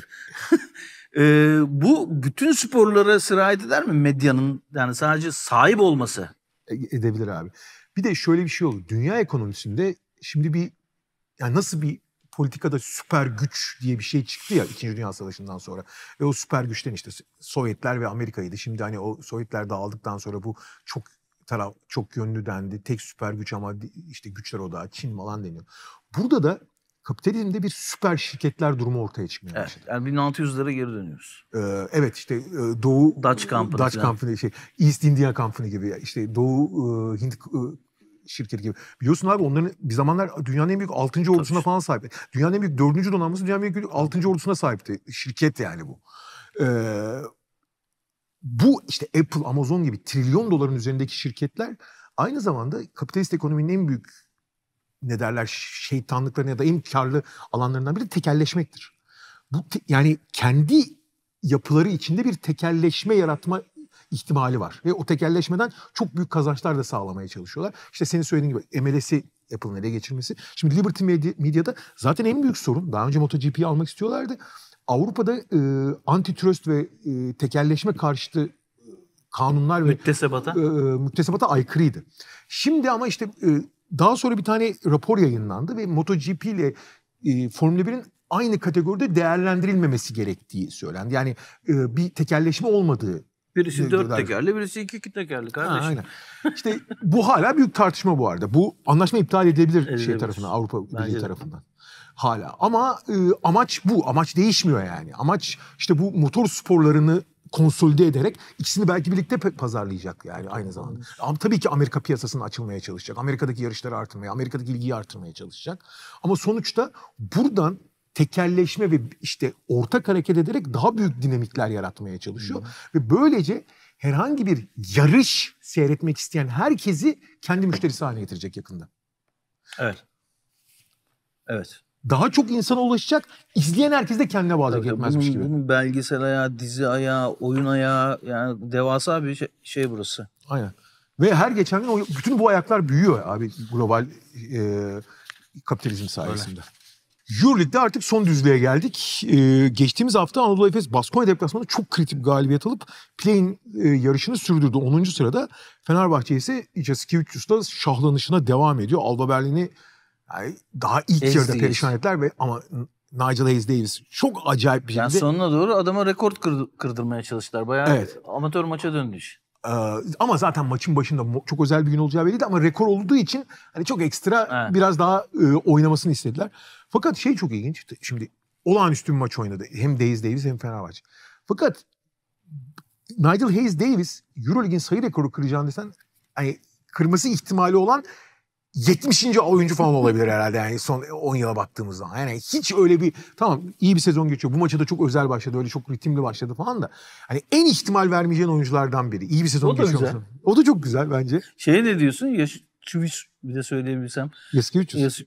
[LAUGHS] [LAUGHS] ee, bu bütün sporlara sirayet eder mi medyanın? Yani sadece sahip olması. E, edebilir abi. Bir de şöyle bir şey olur. Dünya ekonomisinde şimdi bir yani nasıl bir politikada süper güç diye bir şey çıktı ya İkinci Dünya Savaşı'ndan sonra. Ve o süper güçten işte Sovyetler ve Amerika'ydı. Şimdi hani o Sovyetler dağıldıktan sonra bu çok taraf çok yönlü dendi. Tek süper güç ama işte güçler odağı Çin falan deniyor. Burada da kapitalizmde bir süper şirketler durumu ortaya çıkmaya evet, başladı. Yani 1600'lere geri dönüyoruz. Ee, evet işte e, Doğu Dutch Company, Dutch yani. Company şey East India Company gibi işte Doğu e, Hint e, şirketi gibi. Biliyorsun abi onların bir zamanlar dünyanın en büyük 6. ordusuna falan sahipti. Dünyanın en büyük 4. donanması dünyanın en büyük 6. ordusuna sahipti. Şirket yani bu. Ee, bu işte Apple, Amazon gibi trilyon doların üzerindeki şirketler aynı zamanda kapitalist ekonominin en büyük ne derler şeytanlıklarına ya da en karlı alanlarından biri tekelleşmektir. Bu te, yani kendi yapıları içinde bir tekelleşme yaratma ihtimali var. Ve o tekelleşmeden çok büyük kazançlar da sağlamaya çalışıyorlar. İşte senin söylediğin gibi MLS'i Apple'ın ele geçirmesi. Şimdi Liberty Media'da zaten en büyük sorun. Daha önce MotoGP'yi almak istiyorlardı. Avrupa'da e, antitrust ve e, tekelleşme karşıtı e, kanunlar ve müktesebata, e, e müktesebata aykırıydı. Şimdi ama işte e, daha sonra bir tane rapor yayınlandı ve MotoGP ile e, Formula 1'in aynı kategoride değerlendirilmemesi gerektiği söylendi. Yani e, bir tekelleşme olmadığı Birisi e, dört tekerli, birisi iki, iki tekerli kardeşim. Ha, aynen. işte bu hala büyük tartışma bu arada. Bu anlaşma iptal edilebilir, edilebilir. şey tarafından, Avrupa Birliği tarafından hala. Ama e, amaç bu. Amaç değişmiyor yani. Amaç işte bu motor sporlarını konsolide ederek ikisini belki birlikte pazarlayacak yani aynı zamanda. Ama tabii ki Amerika piyasasını açılmaya çalışacak. Amerika'daki yarışları artırmaya, Amerika'daki ilgiyi artırmaya çalışacak. Ama sonuçta buradan tekerleşme ve işte ortak hareket ederek daha büyük dinamikler yaratmaya çalışıyor. Hmm. Ve böylece herhangi bir yarış seyretmek isteyen herkesi kendi müşterisi haline getirecek yakında. Evet. Evet daha çok insana ulaşacak. İzleyen herkes de kendine bağlayacak Tabii, yetmezmiş gibi. Bunun belgesel ayağı, dizi ayağı, oyun ayağı yani devasa bir şey, şey burası. Aynen. Ve her geçen gün bütün bu ayaklar büyüyor abi global e, kapitalizm sayesinde. Öyle. Euroleague'de artık son düzlüğe geldik. Ee, geçtiğimiz hafta Anadolu Efes Baskonya deplasmanında çok kritik galibiyet alıp play'in e, yarışını sürdürdü. 10. sırada Fenerbahçe ise Ceski 300'da şahlanışına devam ediyor. Alba Berlin'i yani daha ilk Hayes yarıda Davis. perişan ettiler ve ama Nigel Hayes Davis çok acayip bir şekilde. Yani sonuna doğru adama rekor kırdırmaya çalıştılar. Bayağı evet. amatör maça döndü iş. Ee, ama zaten maçın başında çok özel bir gün olacağı belliydi ama rekor olduğu için hani çok ekstra evet. biraz daha e, oynamasını istediler. Fakat şey çok ilginç. Şimdi olağanüstü bir maç oynadı. Hem Hayes Davis hem Fenerbahçe. Fakat Nigel Hayes Davis EuroLeague'in sayı rekoru kıracağını desen hani kırması ihtimali olan 70. oyuncu falan olabilir herhalde yani son 10 yıla baktığımızda. Yani hiç öyle bir tamam iyi bir sezon geçiyor. Bu maçta da çok özel başladı. Öyle çok ritimli başladı falan da. Hani en ihtimal vermeyeceğin oyunculardan biri. İyi bir sezon o da geçiyor. Güzel. O da çok güzel bence. şey ne diyorsun? ya Çiviç bir de söyleyebilsem. Yaskiviçus. Yas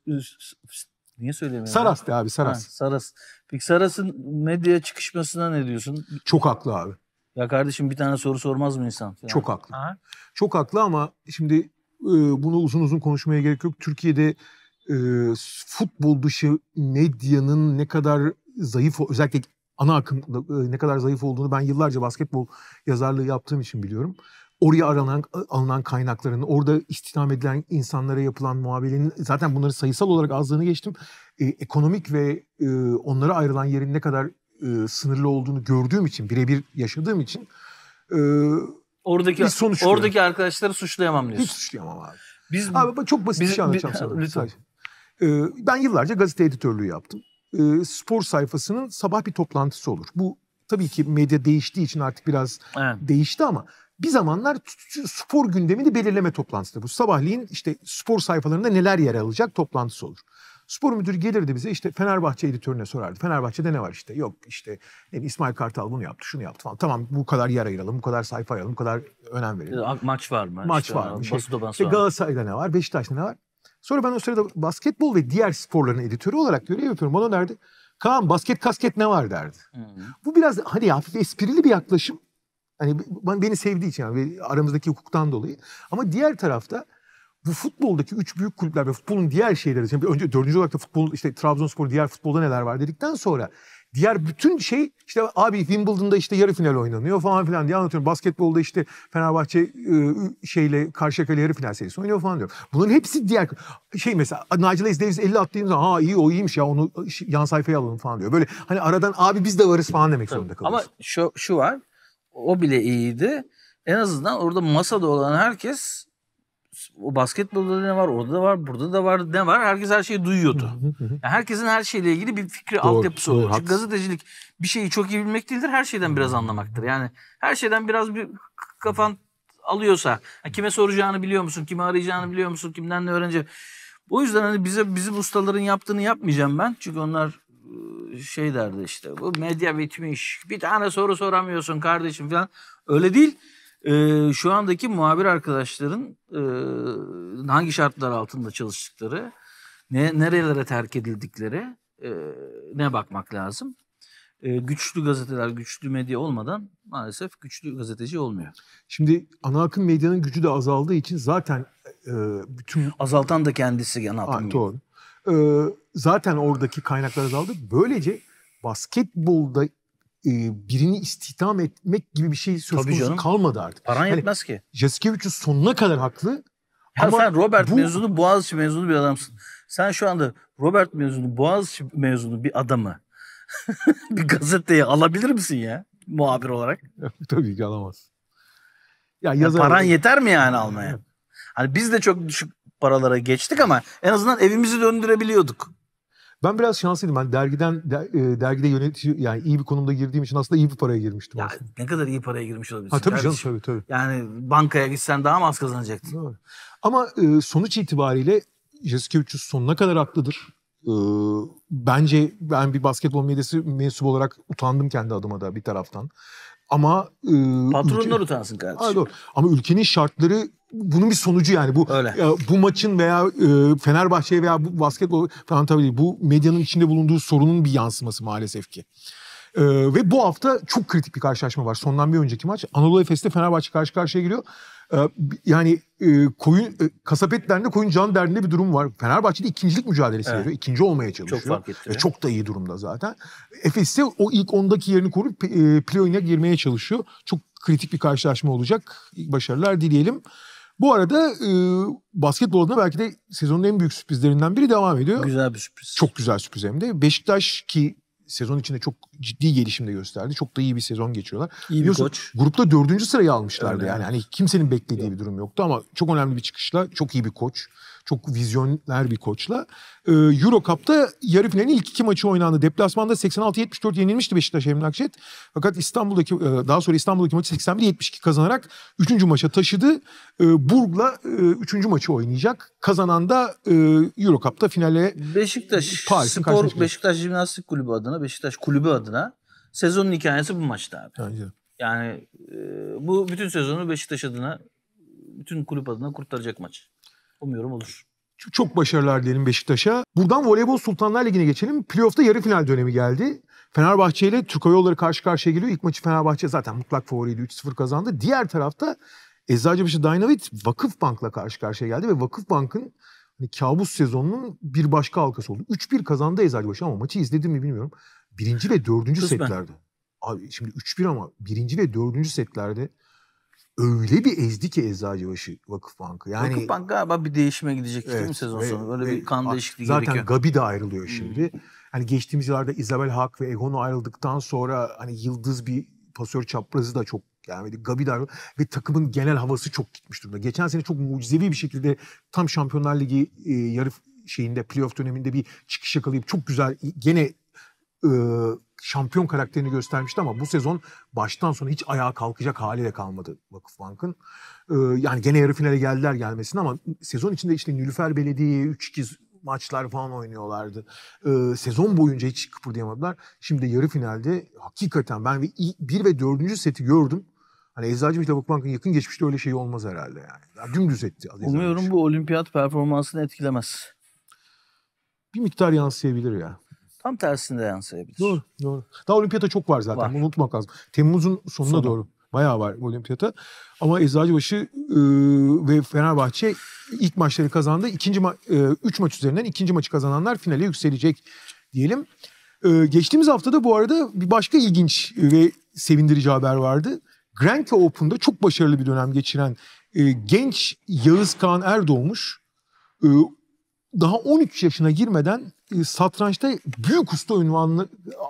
Niye söylemiyorum? Saras de abi Saras. Ha, Saras. Peki Saras'ın medya çıkışmasına ne diyorsun? Çok haklı abi. Ya kardeşim bir tane soru sormaz mı insan? Falan. Çok haklı. Aha. Çok haklı ama şimdi bunu uzun uzun konuşmaya gerek yok. Türkiye'de e, futbol dışı medyanın ne kadar zayıf, özellikle ana akım ne kadar zayıf olduğunu ben yıllarca basketbol yazarlığı yaptığım için biliyorum. Oraya aranan, alınan kaynakların, orada istihdam edilen insanlara yapılan muamelenin zaten bunların sayısal olarak azlığını geçtim. E, ekonomik ve e, onlara ayrılan yerin ne kadar e, sınırlı olduğunu gördüğüm için, birebir yaşadığım için e, Oradaki Biz sonuçluyor. oradaki arkadaşları suçlayamam diyorsun. Hiç suçlayamam abi. Biz, abi çok basit bir şey anlatacağım biz, sana. [LAUGHS] Lütfen. Ee, ben yıllarca gazete editörlüğü yaptım. Ee, spor sayfasının sabah bir toplantısı olur. Bu tabii ki medya değiştiği için artık biraz evet. değişti ama bir zamanlar spor gündemini belirleme toplantısı. Bu sabahleyin işte spor sayfalarında neler yer alacak toplantısı olur. Spor müdürü gelirdi bize işte Fenerbahçe editörüne sorardı. Fenerbahçe'de ne var işte? Yok işte ne İsmail Kartal bunu yaptı, şunu yaptı falan. Tamam bu kadar yer ayıralım, bu kadar sayfa ayıralım, bu kadar önem verelim. E, maç var mı? Maç işte, var mı? Şey, işte Galatasaray'da ne var? Beşiktaş'ta ne var? Sonra ben o sırada basketbol ve diğer sporların editörü olarak görev yapıyorum. Bana derdi Kaan basket kasket ne var derdi. Hmm. Bu biraz hani hafif esprili bir yaklaşım. Hani beni sevdiği için yani aramızdaki hukuktan dolayı. Ama diğer tarafta bu futboldaki üç büyük kulüpler ve futbolun diğer şeyleri, şimdi önce dördüncü olarak da futbol, işte Trabzonspor, diğer futbolda neler var dedikten sonra diğer bütün şey işte abi Wimbledon'da işte yarı final oynanıyor falan filan diye anlatıyorum. Basketbolda işte Fenerbahçe e, şeyle Karşıyaka'yla yarı final serisi oynuyor falan diyor. Bunun hepsi diğer şey mesela Nigel Hayes Davis 50 attığım zaman ha iyi o iyiymiş ya onu yan sayfaya alalım falan diyor. Böyle hani aradan abi biz de varız falan demek zorunda kalıyoruz. Ama şu, şu var o bile iyiydi. En azından orada masada olan herkes o basketbolda ne var, orada da var, burada da var, ne var? Herkes her şeyi duyuyordu. yani herkesin her şeyle ilgili bir fikri, doğru, altyapısı oluyor. Çünkü gazetecilik bir şeyi çok iyi bilmek değildir, her şeyden biraz anlamaktır. Yani her şeyden biraz bir kafan alıyorsa, yani kime soracağını biliyor musun, kime arayacağını biliyor musun, kimden ne öğrenecek. O yüzden hani bize bizim ustaların yaptığını yapmayacağım ben. Çünkü onlar ıı, şey derdi işte bu medya bitmiş. Bir tane soru soramıyorsun kardeşim falan. Öyle değil. Ee, şu andaki muhabir arkadaşların e, hangi şartlar altında çalıştıkları, ne nerelere terk edildikleri e, ne bakmak lazım. E, güçlü gazeteler, güçlü medya olmadan maalesef güçlü gazeteci olmuyor. Şimdi ana akım medyanın gücü de azaldığı için zaten e, bütün... Azaltan da kendisi ana akım. Ha, doğru. E, zaten oradaki kaynaklar azaldı. Böylece basketbolda birini istihdam etmek gibi bir şey söz Tabii konusu canım. kalmadı artık. Paran yani yetmez ki. Jaskevicius sonuna kadar haklı. Ya ama sen Robert bu... mezunu, Boğaziçi mezunu bir adamsın. Sen şu anda Robert mezunu, Boğaziçi mezunu bir adamı [LAUGHS] bir gazeteye alabilir misin ya muhabir olarak? [LAUGHS] Tabii ki alamaz. Ya, ya paran yeter mi yani almaya? hani biz de çok düşük paralara geçtik ama en azından evimizi döndürebiliyorduk. Ben biraz şanslıydım. Ben dergiden e, dergide yönetici yani iyi bir konumda girdiğim için aslında iyi bir paraya girmiştim. Ya ne kadar iyi paraya girmiş olabilirsin. Ha, tabii canım tabii tabii. Yani bankaya gitsen daha mı az kazanacaktın? Doğru. Ama e, sonuç itibariyle Jessica 300 sonuna kadar haklıdır. E, bence ben bir basketbol medyası mensubu olarak utandım kendi adıma da bir taraftan. Ama e, patronlar ülke... utansın kardeşim. Ha, doğru. Ama ülkenin şartları bunun bir sonucu yani bu Öyle. Ya, e, bu maçın veya e, Fenerbahçe'ye veya bu basketbol falan tabii değil. Bu medyanın içinde bulunduğu sorunun bir yansıması maalesef ki. Ee, ve bu hafta çok kritik bir karşılaşma var. Sondan bir önceki maç. Anadolu Efes'te Fenerbahçe karşı karşıya geliyor. Ee, yani e, koyun e, kasapet koyun can derdinde bir durum var. Fenerbahçe'de ikincilik mücadelesi evet. veriyor. İkinci olmaya çalışıyor. Çok fark E, çok da iyi durumda zaten. Efes'te o ilk ondaki yerini koruyup e, play girmeye çalışıyor. Çok kritik bir karşılaşma olacak. Başarılar dileyelim. Bu arada e, basketbol adına belki de sezonun en büyük sürprizlerinden biri devam ediyor. Güzel bir sürpriz. Çok güzel sürpriz hem de. Beşiktaş ki sezon içinde çok ciddi gelişim de gösterdi. Çok da iyi bir sezon geçiyorlar. İyi bir koç. Grupta dördüncü sırayı almışlardı Öyle. yani. Hani kimsenin beklediği Yok. bir durum yoktu ama çok önemli bir çıkışla çok iyi bir koç. Çok vizyoner bir koçla. Ee, Euro Cup'ta yarı finalin ilk iki maçı oynandı. Deplasmanda 86-74 yenilmişti Beşiktaş Emlakşet. Fakat İstanbul'daki e, daha sonra İstanbul'daki maçı 81-72 kazanarak 3. maça taşıdı. Ee, Burg'la 3. E, maçı oynayacak. Kazanan da e, Euro Cup'ta finale Beşiktaş Paris'in Spor Beşiktaş Jimnastik Kulübü adına, Beşiktaş Kulübü adına sezonun hikayesi bu maçta abi. Bence. Yani e, bu bütün sezonu Beşiktaş adına bütün kulüp adına kurtaracak maç. Umuyorum olur. Çok başarılar dilerim Beşiktaş'a. Buradan Voleybol Sultanlar Ligi'ne geçelim. Playoff'ta yarı final dönemi geldi. Fenerbahçe ile Türk Hava Yolları karşı karşıya geliyor. İlk maçı Fenerbahçe zaten mutlak favoriydi. 3-0 kazandı. Diğer tarafta Eczacıbaşı Dynavit Vakıfbank'la karşı karşıya geldi ve Vakıfbank'ın hani kabus sezonunun bir başka halkası oldu. 3-1 kazandı Eczacıbaşı ama maçı izledim mi bilmiyorum. Birinci ve dördüncü Kısmen. setlerde. Abi şimdi 3-1 ama birinci ve dördüncü setlerde öyle bir ezdi ki Eczacıbaşı Vakıf Bankı. Yani, Vakıf Bank galiba bir değişime gidecek evet, değil mi sezon sonu? Öyle bir kan değişikliği zaten gerekiyor. Zaten Gabi de ayrılıyor şimdi. Hmm. Hani geçtiğimiz yıllarda Isabel Hak ve Egon'u ayrıldıktan sonra hani yıldız bir pasör çaprazı da çok gelmedi. Yani Gabi de ayrıldı. Ve takımın genel havası çok gitmiş durumda. Geçen sene çok mucizevi bir şekilde tam Şampiyonlar Ligi e, yarı şeyinde playoff döneminde bir çıkış yakalayıp çok güzel gene e, şampiyon karakterini göstermişti ama bu sezon baştan sona hiç ayağa kalkacak hali de kalmadı Vakıfbank'ın. Ee, yani gene yarı finale geldiler gelmesine ama sezon içinde işte Nülüfer Belediye'ye 3-2 maçlar falan oynuyorlardı. Ee, sezon boyunca hiç kıpırdayamadılar. Şimdi yarı finalde hakikaten ben bir ve dördüncü seti gördüm. Hani Eczacıbaşı Vakıfbank'ın yakın geçmişte öyle şey olmaz herhalde yani. yani dümdüz etti. Umuyorum bu olimpiyat performansını etkilemez. Bir miktar yansıyabilir ya. Tam tersinde yansıyabilir. Doğru, doğru. Daha olimpiyata çok var zaten. Var. Unutmak lazım. Temmuz'un sonuna Sonu. doğru. Bayağı var olimpiyata. Ama Eczacıbaşı e, ve Fenerbahçe ilk maçları kazandı. İkinci ma- e, üç maç üzerinden ikinci maçı kazananlar finale yükselecek diyelim. E, geçtiğimiz haftada bu arada bir başka ilginç ve sevindirici haber vardı. Grenke Open'da çok başarılı bir dönem geçiren e, genç Yağız Kağan Erdoğmuş e, daha 13 yaşına girmeden e, satrançta büyük usta unvanını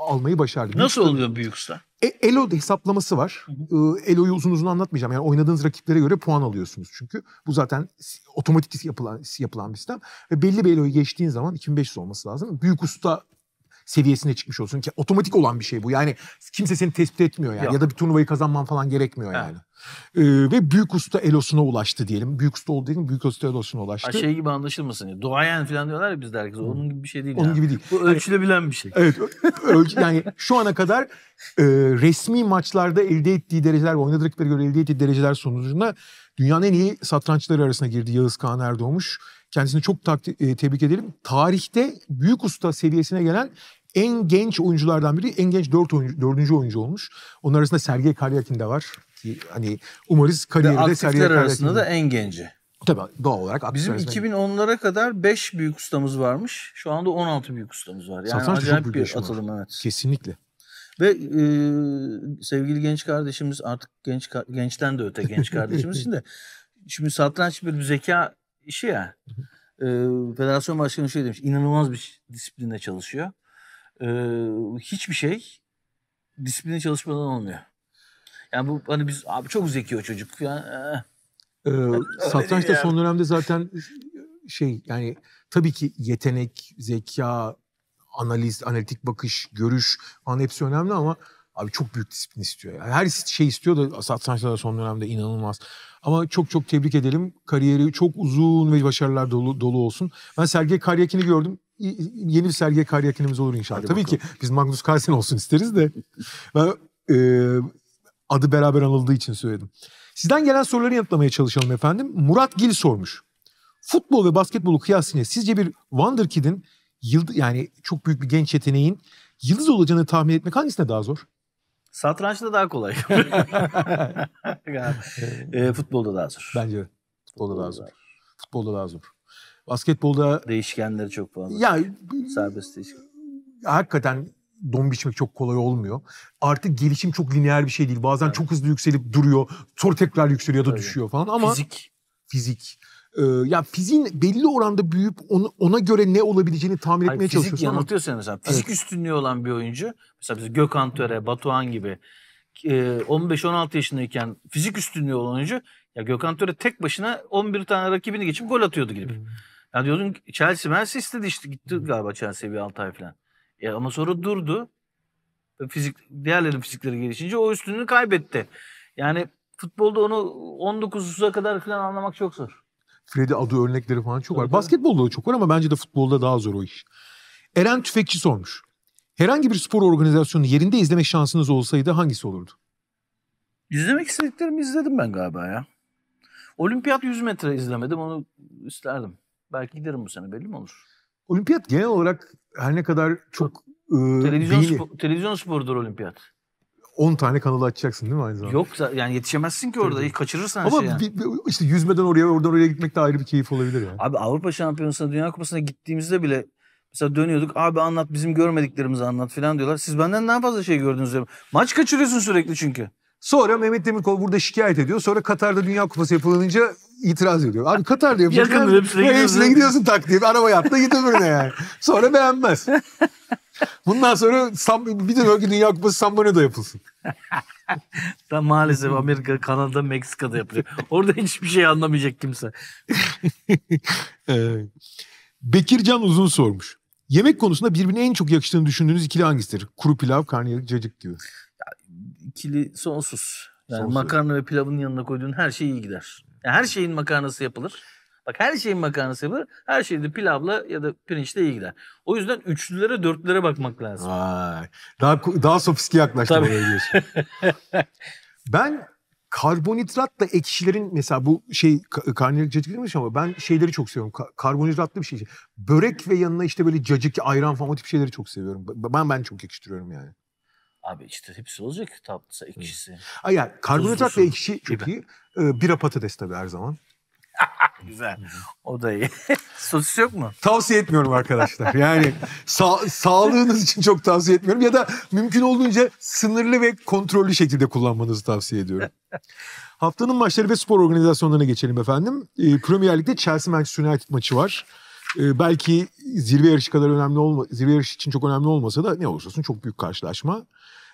almayı başardı. Nasıl usta, oluyor büyük usta? E, Elo hesaplaması var. Hı hı. E, Elo'yu uzun uzun anlatmayacağım. Yani oynadığınız rakiplere göre puan alıyorsunuz çünkü. Bu zaten otomatik yapılan, yapılan bir sistem. Ve belli bir Elo'yu geçtiğin zaman 2500 olması lazım. Büyük usta seviyesine çıkmış olsun ki otomatik olan bir şey bu. Yani kimse seni tespit etmiyor yani Yok. ya da bir turnuvayı kazanman falan gerekmiyor evet. yani. Ee, ve büyük usta elosuna ulaştı diyelim. Büyük usta oldu diyelim, büyük usta elosuna ulaştı. Ha, şey gibi anlaşılmasın. Ya, duayen falan diyorlar ya bizde herkes. Onun gibi bir şey değil. Onun yani. gibi değil. Bu hani ölçülebilen bir şey. Evet. Ölçü, yani şu ana kadar e, resmi maçlarda elde ettiği dereceler ve oynadıkları göre elde ettiği dereceler sonucunda dünyanın en iyi satrançları arasına girdi Yağız Kağan Erdoğmuş. Kendisini çok takdir, e, tebrik edelim. Tarihte büyük usta seviyesine gelen en genç oyunculardan biri. En genç dört oyuncu, dördüncü oyuncu olmuş. Onun arasında Sergey Karyakin de var. Ki hani umarız kariyerinde Sergey Karyakin arasında da en genci. Tabii doğal olarak. Bizim 2010'lara kadar 5 büyük ustamız varmış. Şu anda 16 büyük ustamız var. Yani Satranç acayip bir atılım var. evet. Kesinlikle. Ve e, sevgili genç kardeşimiz artık genç gençten de öte genç kardeşimiz için de [LAUGHS] şimdi satranç bir zeka işi ya. E, federasyon başkanı şey demiş. İnanılmaz bir disiplinde çalışıyor e, hiçbir şey disipline çalışmadan olmuyor. Yani bu hani biz abi çok zeki o çocuk ya. Ee, hani satrançta son dönemde zaten şey yani tabii ki yetenek, zeka, analiz, analitik bakış, görüş falan hepsi önemli ama abi çok büyük disiplin istiyor. Yani her şey istiyor da satrançta da son dönemde inanılmaz. Ama çok çok tebrik edelim. Kariyeri çok uzun ve başarılar dolu, dolu olsun. Ben Sergey Karyakini gördüm yeni bir sergiye kar olur inşallah. Hadi Tabii bakalım. ki biz Magnus Carlsen olsun isteriz de. [LAUGHS] Ben e, adı beraber anıldığı için söyledim. Sizden gelen soruları yanıtlamaya çalışalım efendim. Murat Gil sormuş. Futbol ve basketbolu kıyasını sizce bir Wonderkid'in yıldız yani çok büyük bir genç yeteneğin yıldız olacağını tahmin etmek hangisine daha zor? Satrançta daha kolay. [LAUGHS] [LAUGHS] e, futbolda daha zor. Bence Futbolda daha zor. Futbolda daha zor. Basketbolda değişkenleri çok fazla. Ya serbest değişken. Hakikaten don biçmek çok kolay olmuyor. Artık gelişim çok lineer bir şey değil. Bazen evet. çok hızlı yükselip duruyor. Sonra tekrar yükseliyor ya da Tabii. düşüyor falan ama fizik fizik ee, ya fiziğin belli oranda büyüyüp onu, ona göre ne olabileceğini tahmin Hayır, etmeye fizik çalışıyorsun. Fizik yanıltıyor seni mesela. Fizik evet. üstünlüğü olan bir oyuncu. Mesela biz Gökhan Töre, Batuhan gibi 15-16 e, yaşındayken fizik üstünlüğü olan oyuncu ya Gökhan Töre tek başına 11 tane rakibini geçip gol atıyordu gibi. Hmm. Ya diyordun Chelsea Mersi istedi işte gitti galiba Chelsea bir 6 ay falan. Ya e, ama sonra durdu. E, fizik, diğerlerin fizikleri gelişince o üstünlüğünü kaybetti. Yani futbolda onu 19'a kadar falan anlamak çok zor. Freddy adı örnekleri falan çok Tabii. var. Basketbolda da çok var ama bence de futbolda daha zor o iş. Eren Tüfekçi sormuş. Herhangi bir spor organizasyonu yerinde izleme şansınız olsaydı hangisi olurdu? İzlemek istediklerimi izledim ben galiba ya. Olimpiyat 100 metre izlemedim onu isterdim. Belki giderim bu sene belli mi olur? Olimpiyat genel olarak her ne kadar çok... E, televizyon, spor, televizyon sporudur olimpiyat. 10 tane kanalı açacaksın değil mi aynı zamanda? Yok yani yetişemezsin ki orada. Tabii. Kaçırırsan Ama şey yani. bir, işte yüzmeden oraya oradan oraya gitmek de ayrı bir keyif olabilir yani. Abi Avrupa Şampiyonası'na, Dünya Kupası'na gittiğimizde bile mesela dönüyorduk. Abi anlat bizim görmediklerimizi anlat falan diyorlar. Siz benden daha fazla şey gördünüz diyorum. Maç kaçırıyorsun sürekli çünkü. Sonra Mehmet Demirkol burada şikayet ediyor. Sonra Katar'da Dünya Kupası yapılınca itiraz ediyor. Abi Katar diyor. Yakın hepsine gidiyorsun. Hepsine gidiyorsun tak diye. Araba yattı git öbürüne yani. Sonra beğenmez. Bundan sonra bir de belki Dünya Kupası Sambanyo'da yapılsın. [LAUGHS] da maalesef Amerika, Kanada, Meksika'da yapılıyor. Orada hiçbir şey anlamayacak kimse. [LAUGHS] Ee, Bekircan Uzun sormuş. Yemek konusunda birbirine en çok yakıştığını düşündüğünüz ikili hangisidir? Kuru pilav, karnıyarık, cacık gibi. Ya, ikili sonsuz. Yani sonsuz. makarna ve pilavın yanına koyduğun her şey iyi gider. Yani her şeyin makarnası yapılır. Bak her şeyin makarnası yapılır. Her şeyde pilavla ya da pirinçle iyi gider. O yüzden üçlülere, dörtlülere bakmak lazım. Vay. Daha daha sofistike yaklaştım oraya diyorsun. [LAUGHS] ben karbonhidratla ekşilerin mesela bu şey karnıyarık cacık demiş ama ben şeyleri çok seviyorum. Ka karbonhidratlı bir şey. Börek ve yanına işte böyle cacık, ayran falan o tip şeyleri çok seviyorum. Ben ben çok yakıştırıyorum yani. Abi işte hepsi olacak tatlısı, ekşisi. Ay yani karbonhidrat ve ekşi şey çok gibi. iyi. Ee, bira patates tabii her zaman. [LAUGHS] Güzel. O da iyi. [LAUGHS] Sosis yok mu? Tavsiye etmiyorum arkadaşlar. Yani sa- sağlığınız için çok tavsiye etmiyorum. Ya da mümkün olduğunca sınırlı ve kontrollü şekilde kullanmanızı tavsiye ediyorum. [LAUGHS] Haftanın maçları ve spor organizasyonlarına geçelim efendim. Ee, Premier Lig'de Chelsea Manchester United maçı var. Ee, belki zirve yarışı kadar önemli olma, zirve yarışı için çok önemli olmasa da ne olursa olsun çok büyük karşılaşma.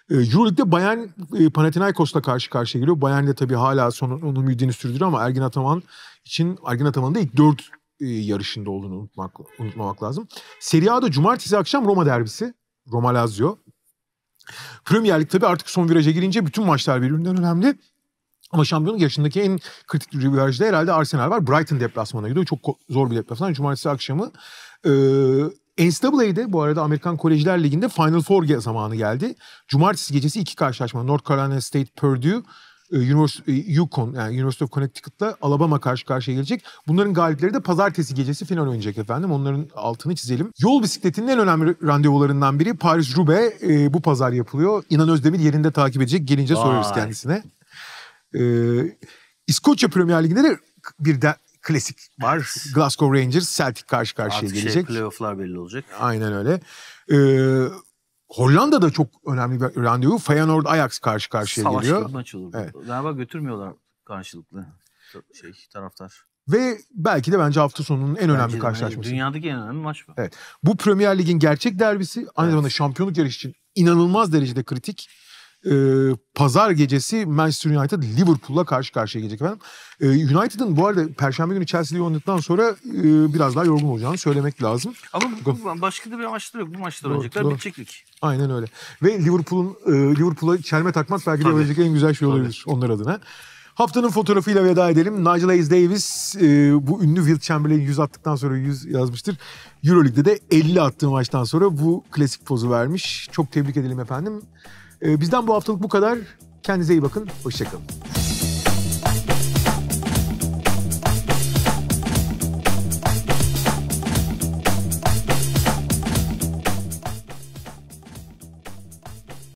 E, Euroleague'de Bayern e, Panathinaikos'la karşı karşıya geliyor. Bayern de tabii hala son, onun müddeğini sürdürüyor ama Ergin Ataman için Ergin Ataman'ın da ilk dört e, yarışında olduğunu unutmak, unutmamak lazım. Serie A'da cumartesi akşam Roma derbisi. Roma Lazio. Premier Lig tabii artık son viraja girince bütün maçlar birbirinden önemli. Ama şampiyonluk yaşındaki en kritik rivajda herhalde Arsenal var. Brighton deplasmana gidiyor. Çok zor bir deplasman. Cumartesi akşamı. Ee, NCAA'de bu arada Amerikan Kolejler Ligi'nde Final Four zamanı geldi. Cumartesi gecesi iki karşılaşma. North Carolina State Purdue, University, UConn yani University of Connecticut'la Alabama karşı karşıya gelecek. Bunların galipleri de pazartesi gecesi final oynayacak efendim. Onların altını çizelim. Yol bisikletinin en önemli randevularından biri Paris-Roubaix e, bu pazar yapılıyor. İnan Özdemir yerinde takip edecek. Gelince Vay. soruyoruz kendisine. Ee, İskoçya Premier Ligi'nde de bir de klasik var. Evet. Glasgow Rangers Celtic karşı karşıya Artık şey, gelecek. Artık şey, playofflar belli olacak. Aynen öyle. Ee, Hollanda'da çok önemli bir randevu. Feyenoord Ajax karşı karşıya Savaş geliyor. Savaş maç olur. Evet. Galiba götürmüyorlar karşılıklı şey taraftar. Ve belki de bence hafta sonunun en bence önemli karşılaşması. Dünyadaki en önemli maç bu. Evet. Bu Premier Lig'in gerçek derbisi aynı evet. zamanda şampiyonluk yarışı için inanılmaz derecede kritik e, pazar gecesi Manchester United Liverpool'la karşı karşıya gelecek efendim. E, United'ın bu arada Perşembe günü Chelsea'yi oynadıktan sonra e, biraz daha yorgun olacağını söylemek lazım. Ama bu, başka da bir maçları yok. Bu maçlar doğru, oynayacaklar. Aynen öyle. Ve Liverpool'un e, Liverpool'a çelme takmak belki de olacak en güzel şey olabilir Tabii. onlar adına. Haftanın fotoğrafıyla veda edelim. Nigel Hayes Davis e, bu ünlü Will Chamberlain 100 attıktan sonra 100 yazmıştır. Euroleague'de de 50 attığı maçtan sonra bu klasik pozu vermiş. Çok tebrik edelim efendim. Ee, bizden bu haftalık bu kadar. Kendinize iyi bakın. Hoşçakalın.